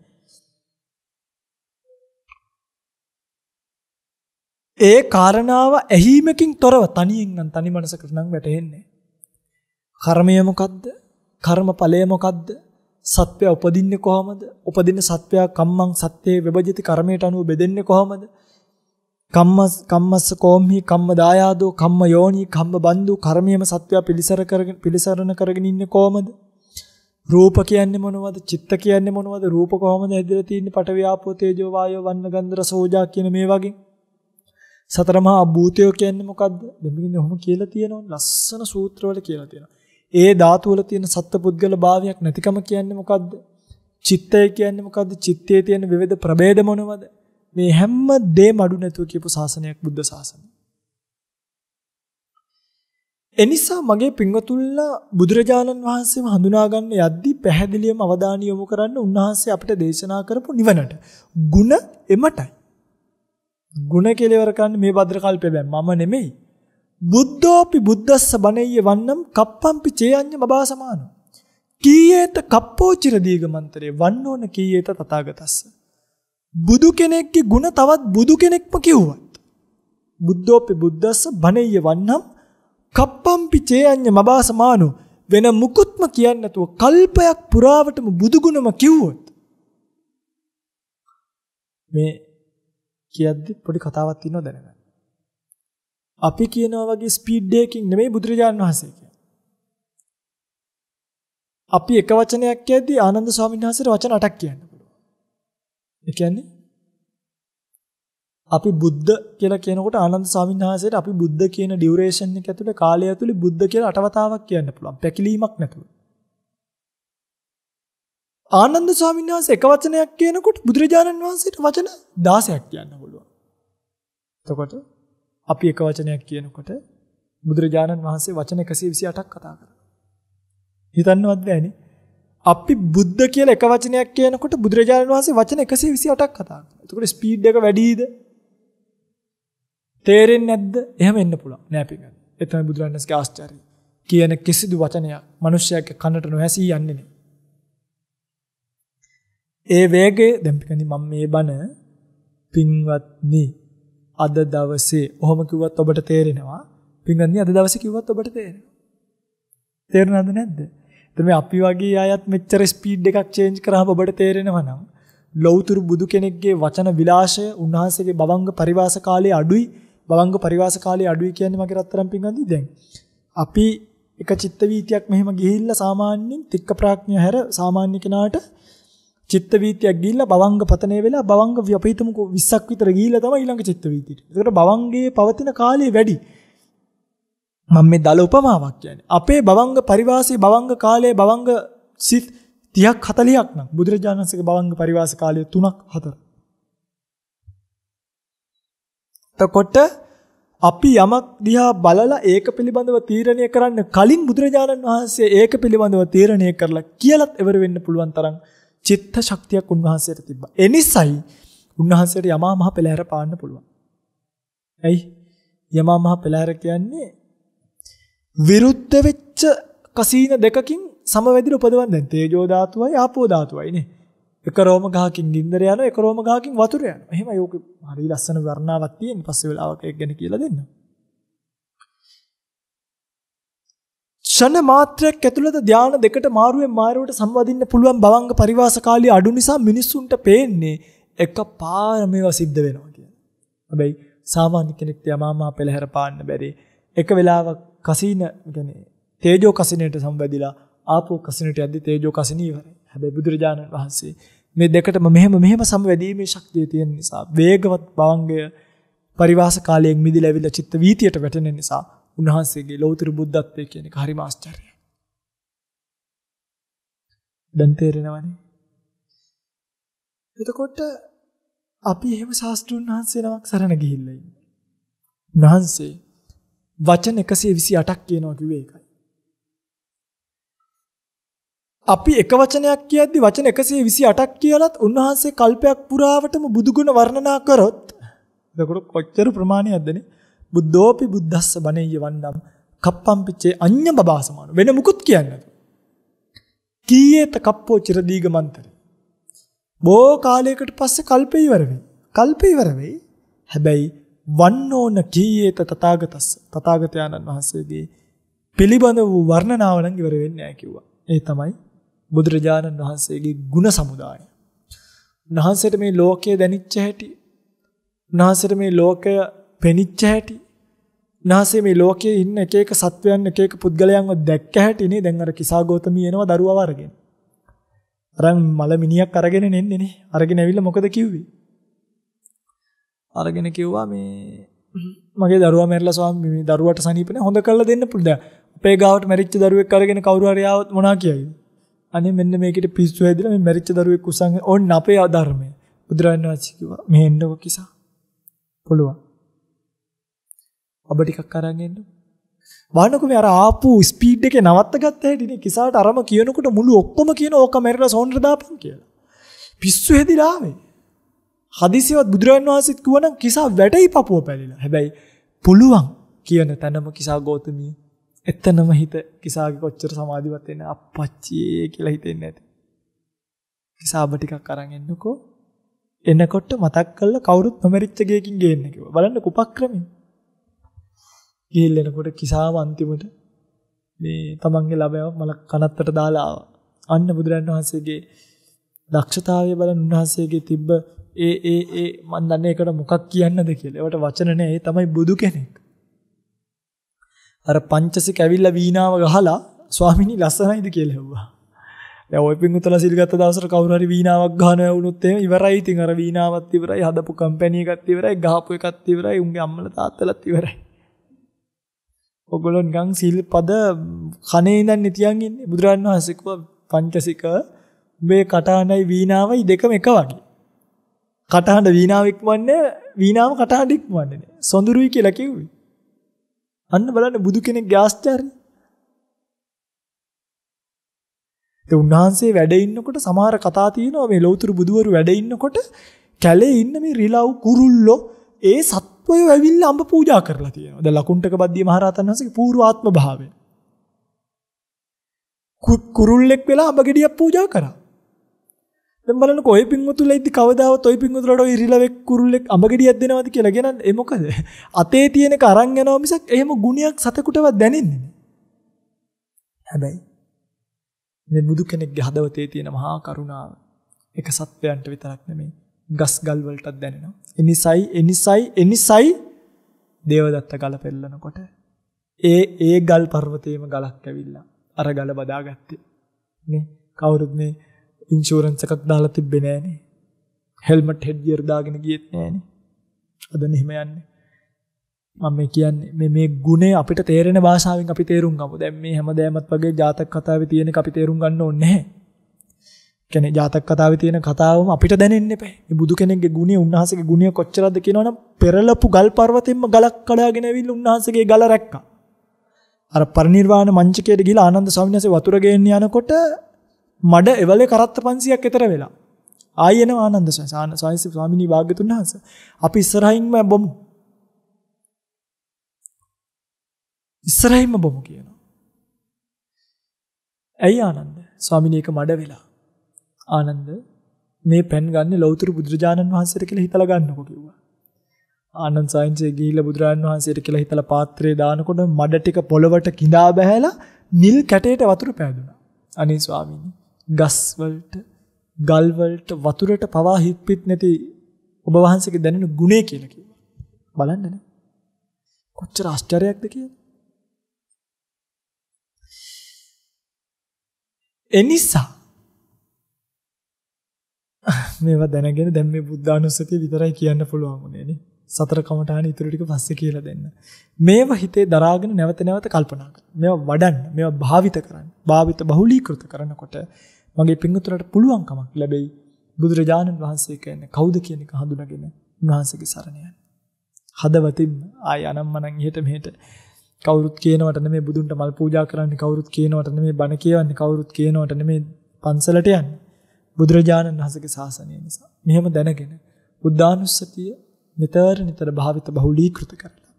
ඒ කාරණාව ඇහිමකින් තොරව තනියෙන් නම් තනි මනසකට නම් වැටහෙන්නේ. කර්මය මොකද්ද? කර්මඵලය මොකද්ද? සත්වයා උපදින්නේ කොහමද? උපදින සත්වයා කම්මං සත්‍යේ විභජිත කර්මයට අනුව බෙදෙන්නේ කොහමද? කම්ම කම්මස්ස කෝම්හි කම්ම දායාදෝ කම්ම යෝනි කම්ම බන්දු කර්මියම සත්වයා පිළිසර කරගෙන පිළිසරණ කරගෙන ඉන්නේ කොහමද? රූප කියන්නේ මොනවද? චිත්ත කියන්නේ මොනවද? රූප කොහමද ඇදලා තියෙන්නේ? පඨවි ආපෝ තේජෝ වායෝ වන්න ගන්ධ රස ඕජා කියන මේ වගේ. සතර මහා භූතයෝ කියන්නේ මොකද්ද? දෙමින් ඔහොම කියලා තියෙනවනේ. ලස්සන සූත්‍රවල කියලා තියෙනවා. ඒ ධාතු වල තියෙන සත්පුද්ගල භාවයක් නැතිකම කියන්නේ මොකද්ද? චිත්තය කියන්නේ මොකද්ද? චිත්තයේ තියෙන විවිධ ප්‍රභේද මොනවද? මේ හැම දෙම අඩු නැතුව කියපු ශාසනයක් බුද්ධ ශාසනය. එනිසා මගේ පින්වතුන්ලා බුදුරජාණන් වහන්සේම හඳුනා ගන්න යද්දී පැහැදිලිවම අවධානය යොමු කරන්න උන්වහන්සේ අපිට දේශනා කරපු නිවනට. ಗುಣ එමටයි. ಗುಣ කියලා ඉවර කරන්න මේ භද්‍ර කල්පය බෑ. මම නෙමෙයි. බුද්ධෝපි බුද්දස්ස බණෙය්‍ය වන්නම් කප්පම්පි චේයඤ්ඤ මබා සමානෝ කීයේත කප්පෝ චිර දීගමන්තරේ වන්නෝන කීයේත තථාගතස්ස බුදු කෙනෙක්ගේ ಗುಣ තවත් බුදු කෙනෙක්ම කිව්වත් බුද්ධෝපි බුද්දස්ස බණෙය්‍ය වන්නම් කප්පම්පි චේයඤ්ඤ මබා සමානෝ වෙන මුකුත්ම කියන්නේ නැතුව කල්පයක් පුරාවටම බුදු ගුණම කිව්වොත් මේ කියද්දි පොඩි කතාවක් තියෙනවා දැනගන්න අපි කියනවා වගේ ස්පීඩ් එකකින් නෙමෙයි බුදුරජාණන් වහන්සේ කියන්නේ. අපි එක වචනයක් කියද්දී ආනන්ද ස්වාමීන් වහන්සේට වචන 8ක් කියන්න පුළුවන්. ඒ කියන්නේ අපි බුද්ධ කියලා කියනකොට ආනන්ද ස්වාමීන් වහන්සේට අපි බුද්ධ කියන ඩියුරේෂන් එක ඇතුළේ කාලය ඇතුළේ බුද්ධ කියලා අටවතාවක් කියන්න පුළුවන්. පැකිලීමක් නැතුව. ආනන්ද ස්වාමීන් වහන්සේ එක වචනයක් කියනකොට බුදුරජාණන් වහන්සේට වචන 16ක් කියන්න පුළුවන්. එතකොට අපි එක වචනයක් කියනකොට බුදුරජාණන් වහන්සේ වචන 128ක් කතා කරනවා. හිතන්නවත් බෑනේ. අපි බුද්ධ කියලා එක වචනයක් කියනකොට බුදුරජාණන් වහන්සේ වචන 128ක් කතා කරනවා. එතකොට ස්පීඩ් එක වැඩිද? තේරෙන්නේ නැද්ද? එහෙම එන්න පුළුවන්. නෑ පිටින්. ඒ තමයි බුදුරජාණන්ගේ ආශ්චර්යය. කියන කිසිදු වචනයක් මිනිස්සයාගේ කනට නොඇසී යන්නේ නෑ. ඒ වේගය දැන් පිටින් මම මේ බණ පින්වත්නි අද දවසේ ඔහොම කිව්වත් ඔබට තේරෙනවා. පින්වත්නි අද දවසේ කිව්වත් ඔබට තේරෙනවා. තේරෙනවද නැද්ද? එතන මේ අපි වගේ අයත් මෙච්චර ස්පීඩ් එකක් චේන්ජ් කරාම ඔබට තේරෙනවා නම් ලෞතුරු බුදු කෙනෙක්ගේ වචන විලාශය උන්වහන්සේගේ බවංග පරිවාස කාලයේ අඩුයි බවංග පරිවාස කාලයේ අඩුයි කියන්නේ මගේ රත්තරන් පින්වත්නි දැන් අපි එක චිත්ත වීතියක් මෙහෙම ගිහිල්ලා සාමාන්‍යයෙන් තික්ක ප්‍රඥය හැර සාමාන්‍ය කෙනාට චිත්ත වීතියක් ගිහිල්ලා භවංග පතණය වෙලා භවංග අපිටමකෝ 20ක් විතර ගිහිල්ලා තමයි ඊළඟ චිත්ත වීතියට. ඒකට භවංගයේ පවතින කාලය වැඩි. මම මේ දල උපමාවක් කියන්නේ. අපේ භවංග පරිවාසයේ භවංග කාලයේ භවංග සිත් 30ක් 40ක් නම් බුදුරජාණන්සේගේ භවංග පරිවාස කාලය 3ක් 4ක්. එතකොට අපි යමක් දිහා බලලා ඒක පිළිබඳව තීරණය කරන්න කලින් බුදුරජාණන් වහන්සේ ඒක පිළිබඳව තීරණය කරලා කියලත් ඉවර වෙන්න පුළුවන් තරම් චිත්ත ශක්තියක් උන්වහන්සේට තිබ්බා. ඒ නිසායි උන්වහන්සේට යමා මහ පෙළහැර පාන්න පුළුවන්. ඇයි? යමා මහ පෙළහැර කියන්නේ විරුද්ධ වෙච්ච කසීන දෙකකින් සමවැදිර උපදවන්න දැන් තේජෝ ධාතුවයි ආපෝ ධාතුවයි නේ. එක රෝම ගහකින් ගින්දර යනවා එක රෝම ගහකින් වතුර යනවා. එහෙමයි ඕක හරි ලස්සන වර්ණාවක් තියෙන පස්සේ වෙලාවක ඒක ගැන කියලා දෙන්නම්. ෂණ මාත්‍රයක් ඇතුළත ධාන දෙකට මාරුවෙන් මාරුවට සම්වදින්න පුළුවන් භවංග පරිවාසකාලිය අඩු නිසා මිනිස්සුන්ට පේන්නේ එකපාර මේවා සිද්ධ වෙනවා කියලා. හැබැයි සාමාන්‍ය කෙනෙක්ට යමාමා පෙළහැර පාන්න බැරි. එක වෙලාවක් කසින කියන්නේ තේජෝ කසිනේට සම්බැඳිලා ආපෝ කසිනේට යද්දි තේජෝ කසිනී ඉවරයි. හැබැයි බුදුරජාණන් වහන්සේ මේ දෙකටම මෙහෙම මෙහෙම සම්වැදීමේ ශක්තිය තියෙන නිසා වේගවත් භවංගය පරිවාස කාලයෙන් මිදිලා ඇවිල්ලා චිත්ත වීතියට වැටෙන නිසා උන්වහන්සේගේ ලෞතර බුද්ධත්වය කියන එක හරිම ආශ්චර්යයි. දැන් තේරෙනවනේ. එතකොට අපි එහෙම ශාස්ත්‍රුන් වහන්සේ නමක් සරණ ගිහිල්ලා ඉන්නේ. උන්වහන්සේ වචන 128ක් කියනවා කිව්වේ ඒකයි. අපි එක වචනයක් කියද්දි වචන 128ක් කියලත් උන්වහන්සේ කල්පයක් පුරාවටම බුදුගුණ වර්ණනා කරොත් එතකොට කොච්චර ප්‍රමාණයක්දනේ බුද්ධෝපි බුද්දස්ස බණෙය වන්නම් කප්පම්පිච්චේ අඤ්ඤ බබාසමාන වෙන මුකුත් කියන්නේ කීයේත කප්පෝ චිරදීග මන්තර බෝ කාලයකට පස්සේ කල්පේ ඉවර වෙයි කල්පේ ඉවර වෙයි හැබැයි වන්නෝන කීයේත තථාගතස්ස තථාගතයන්න් වහන්සේගේ පිළිබඳ වූ වර්ණනාව නම් ඉවර වෙන්නේ නැහැ කිව්වා ඒ තමයි බුදුරජාණන් වහන්සේගේ ගුණ සමුදාය උන්වහන්සේට මේ ලෝකය දැනිච්ච හැටි උන්වහන්සේට මේ ලෝකය පෙනිච්ච හැටි. නාසේ මේ ලෝකයේ ඉන්න එක එක සත්වයන් එක එක පුද්ගලයන්ව දැක්ක හැටි නේ දැන් අර කිසා ගෞතමී එනවා දරුවව අරගෙන. අරන් මල මිනියක් අරගෙන නෙන්නේ නේ. අරගෙන ඇවිල්ලා මොකද කිව්වේ? අරගෙන කිව්වා මේ මගේ දරුවා මැරිලා ස්වාමී මේ දරුවාට සනීප නැහැ හොඳ කරලා දෙන්න පුළුවන්. අපේ ගාවට මැරිච්ච දරුවෙක් අරගෙන කවුරු හරි ආවොත් මොනා කියයිද? අනේ මෙන්න මේකට පිස්සු හැදිලා මේ මැරිච්ච දරුවෙක් උසන් ඕන්න අපේ ආධර්මය. බුදුරජාණන් වහන්සේ කිව්වා මෙහෙන්නකො කිසා. පුළුවන්. ඔබ ටිකක් අරන් එන්න. බලන්නකෝ මේ අර ආපු ස්පීඩ් එකේ නවත්ත ගත්ත හැටිනේ කිසාට අරම කියනකොට මුළු ඔක්කොම කියන ඕක මැරිලා සොන්ඩර දාපන් කියලා. පිස්සු හැදිලා ආවේ. හදිසියවත් බුදුරජාන් වහන්සේත් කිව්වනම් කිසා වැටෙයි පපුව පැලිලා. හැබැයි පුළුවන් කියන තැනම කිසා ගෞතමී එතනම හිත කිසාගේ කොච්චර සමාධිවත් වෙන අප්පච්චියේ කියලා හිතෙන්නේ නැති. කිසාබ ටිකක් අරන් එන්නකෝ. එනකොට මතක් කළා කවුරුත් නොමරිච්ච ගේකින් ගේන්න කිව්වා. බලන්න උපක්‍රමී. ගිහිල් එනකොට කිසාව අන්තිමට මේ තමන්ගේ ළමයා මල කනත්තට දාලා ආවා. අන්න බුදුරන් වහන්සේගේ දක්ෂතාවය බලන උන්වහන්සේගේ තිබ්බ ඒ ඒ ඒ මන් දන්නේ ඒකට මොකක් කියන්නද කියලා. ඒවට වචන නැහැ. ඒ තමයි බුදු කෙනෙක්. අර පංචසික ඇවිල්ලා වීණාව ගහලා ස්වාමිනී ලස්සනයිද කියලා හෙව්වා. දැන් ওই පිංගුතලා සිල් ගත්ත දවසට කවුරු හරි වීණාවක් ගහනවා වුණොත් එහෙම ඉවරයි. ඉතින් අර වීණාවත් ඉවරයි, හදපු කම්පැනි එකත් ඉවරයි, ගහපු එකත් ඉවරයි, උන්ගේ අම්මලා තාත්තලාත් ඉවරයි. ඔගොල්ලෝ නිකන් සිල්පද කනේ ඉඳන් නිතියන් ඉන්නේ. බුදුරන් වහන්සේ කිව්වා පංචසික මේ කටහඬයි වීණාවයි දෙකම එක වගේ. කටහඬ වීණාව ඉක්මවන්නේ වීණාව කටහඬ ඉක්මවන්නේ නෑ. සොඳුරුයි කියලා කිව්වේ. අන්න බලන්න බුදු කෙනෙක්ගේ ආශ්චර්යය. ඒ උන්වහන්සේ වැඩ ඉන්නකොට සමහර කතා තියෙනවා මේ ලෞතුරු බුදුවරු වැඩ ඉන්නකොට කැලේ ඉන්න මේ රිලව් කුරුල්ලෝ ඒ සත් ඔය ඇවිල්ල අඹ පූජා කරලා තියෙනවා. දැන් ලකුණ්ඩක බද්දිය මහරහතන් වහන්සේගේ පූර්වාත්ම භාවය. කුරුල්ලෙක් වෙලා අඹ ගෙඩියක් පූජා කරා. දැන් බලන්නකො ඔය පින්වතුලා ඉදදි කවදාවත් ඔය පින්වතුලාට ඔය ඉරිලවෙක් කුරුල්ලෙක් අඹ ගෙඩියක් දෙනවද කියලා ගෙනත් ඒ මොකද? අතේ තියෙනක අරන් යනවා මිසක් එහෙම ගුණයක් සතෙකුටවත් දැනෙන්නේ නෑ. හැබැයි මේ බුදු කෙනෙක්ගේ හදවතේ තියෙන මහා කරුණාව එක සත්වයන්ට විතරක් නෙමෙයි ගස් ගල් වලටත් දැනෙනවා. එනිසයි එනිසයි එනිසයි දේවදත්ත ගල පෙරලනකොට ඒ ඒ ගල් පර්වතයේම ගලක් ඇවිල්ලා අර ගල බදාගත්තේ නේ කවුරුත් මේ ඉන්ෂුරන්ස් එකක් දාලා තිබ්බේ නෑනේ හෙල්මට් හෙඩ් ගියර් දාගෙන ගියෙත් නෑනේ අද මෙහෙම යන්නේ මම මේ කියන්නේ මේ මේ ගුණේ අපිට තේරෙන භාෂාවෙන් අපි තේරුම් ගමු දැන් මේ හැමදේමත් වගේ ජාතක කතාවේ තියෙනක අපි තේරුම් ගන්න ඕනේ නැහැ කියන්නේ ජාතක කතාවේ තියෙන කතාවම අපිට දැනෙන්න එපා. මේ බුදු කෙනෙක්ගේ ගුණය, උන්වහන්සේගේ ගුණය කොච්චරද කියනවනම් පෙරලපු ගල් පර්වතෙන්ම ගලක් කඩාගෙන ඇවිල්ලා උන්වහන්සේගේ ගල රැක්කා. අර පරිණිර්වාණ මංචකයට ගිහලා ආනන්ද ස්වාමීන් වහන්සේ වතුර ගේන්න යනකොට මඩ එවලේ කරත්ත 500ක් විතර වෙලා. ආයි එනවා ආනන්ද ස්වාමීන් වහන්සේ ස්වාමිනී වාග්යතුන් වහන්සේ. අපි ඉස්සරහින්ම බොමු. ඉස්සරහින්ම බොමු කියනවා. ඇයි ආනන්ද? ස්වාමිනී එක මඩ වෙලා. ආනන්ද මේ පෙන් ගන්න ලෞතර බුදුරජාණන් වහන්සේට කියලා හිතලා ගන්නකො කිව්වා. ආනන්ද සායන්සේ ගිහිල්ලා බුදුරජාණන් වහන්සේට කියලා හිතලා පාත්‍රේ දානකොට මඩ ටික පොළවට கிඳා බහැලා නිල් කැටයට වතුර පෑදුනා. අනේ ස්වාමීනි ගස් වලට ගල් වලට වතුරට පවා හිප්පිට නැති ඔබ වහන්සේගේ දැනෙන ගුණය කියලා කිව්වා. බලන්න නේ. කොච්චර ආශ්චර්යයක්ද කියලා. එනිසා මේවා දැනගෙන දැන් මේ බුද්ධානුස්සතිය විතරයි කියන්න පුළුවන් උනේ නේ. සතර කමඨාන ඉතුරු ටික පස්සේ කියලා දෙන්න. මේවා හිතේ දරාගෙන නැවත නැවත කල්පනා කරන්න. මේවා වඩන්න, මේවා භාවිත කරන්න. භාවිත බහුලීකృత කරනකොට මගේ පින්තුලට පුළුවන්කමක් ලැබෙයි. බුදුරජාණන් වහන්සේ කියන්නේ කවුද කියන එක හඳුනාගෙන උන්වහන්සේගේ සරණ යන්න. හදවතින් ආය අනම්මනම් ඉහෙට මෙහෙට කවුරුත් කියනවට නෙමේ බුදුන්ට මල් පූජා කරන්නේ කවුරුත් කියනවට නෙමේ බණ කියවන්නේ කවුරුත් කියනවට නෙමේ පන්සලට යන්නේ බුදුරජාණන් වහන්සේගේ ශාසනය නිසා. මෙහෙම දැනගෙන බුද්ධානුස්සතිය නිතර නිතර භාවිත බහුලීකృత කරලා.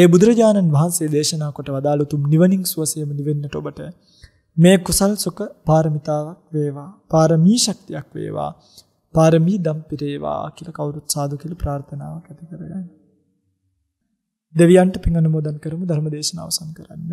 ඒ බුදුරජාණන් වහන්සේ දේශනා කොට වදාළ උතුම් නිවනින් සුවසේම නිවෙන්නට ඔබට මේ කුසල් සුඛ පාරමිතාවක් වේවා. පාරමී ශක්තියක් වේවා. පාරමී දම්පිරේවා කියලා කවුරුත් සාදු කියලා ප්‍රාර්ථනාවක් ඇති කරගන්න. දෙවියන්ට පින් අනුමෝදන් කරමු ධර්ම දේශනාව අවසන් කරන්න.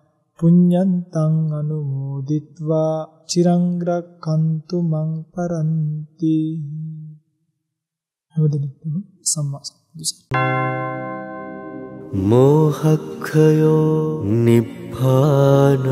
පුඤ්ඤන්තං අනුමෝදිත්වා චිරං රක්칸තු මං පරන්ති හැමදෙණික්ම සම්මා සම්බුදුසසුන මෝහක්ඛයෝ නිබ්බානං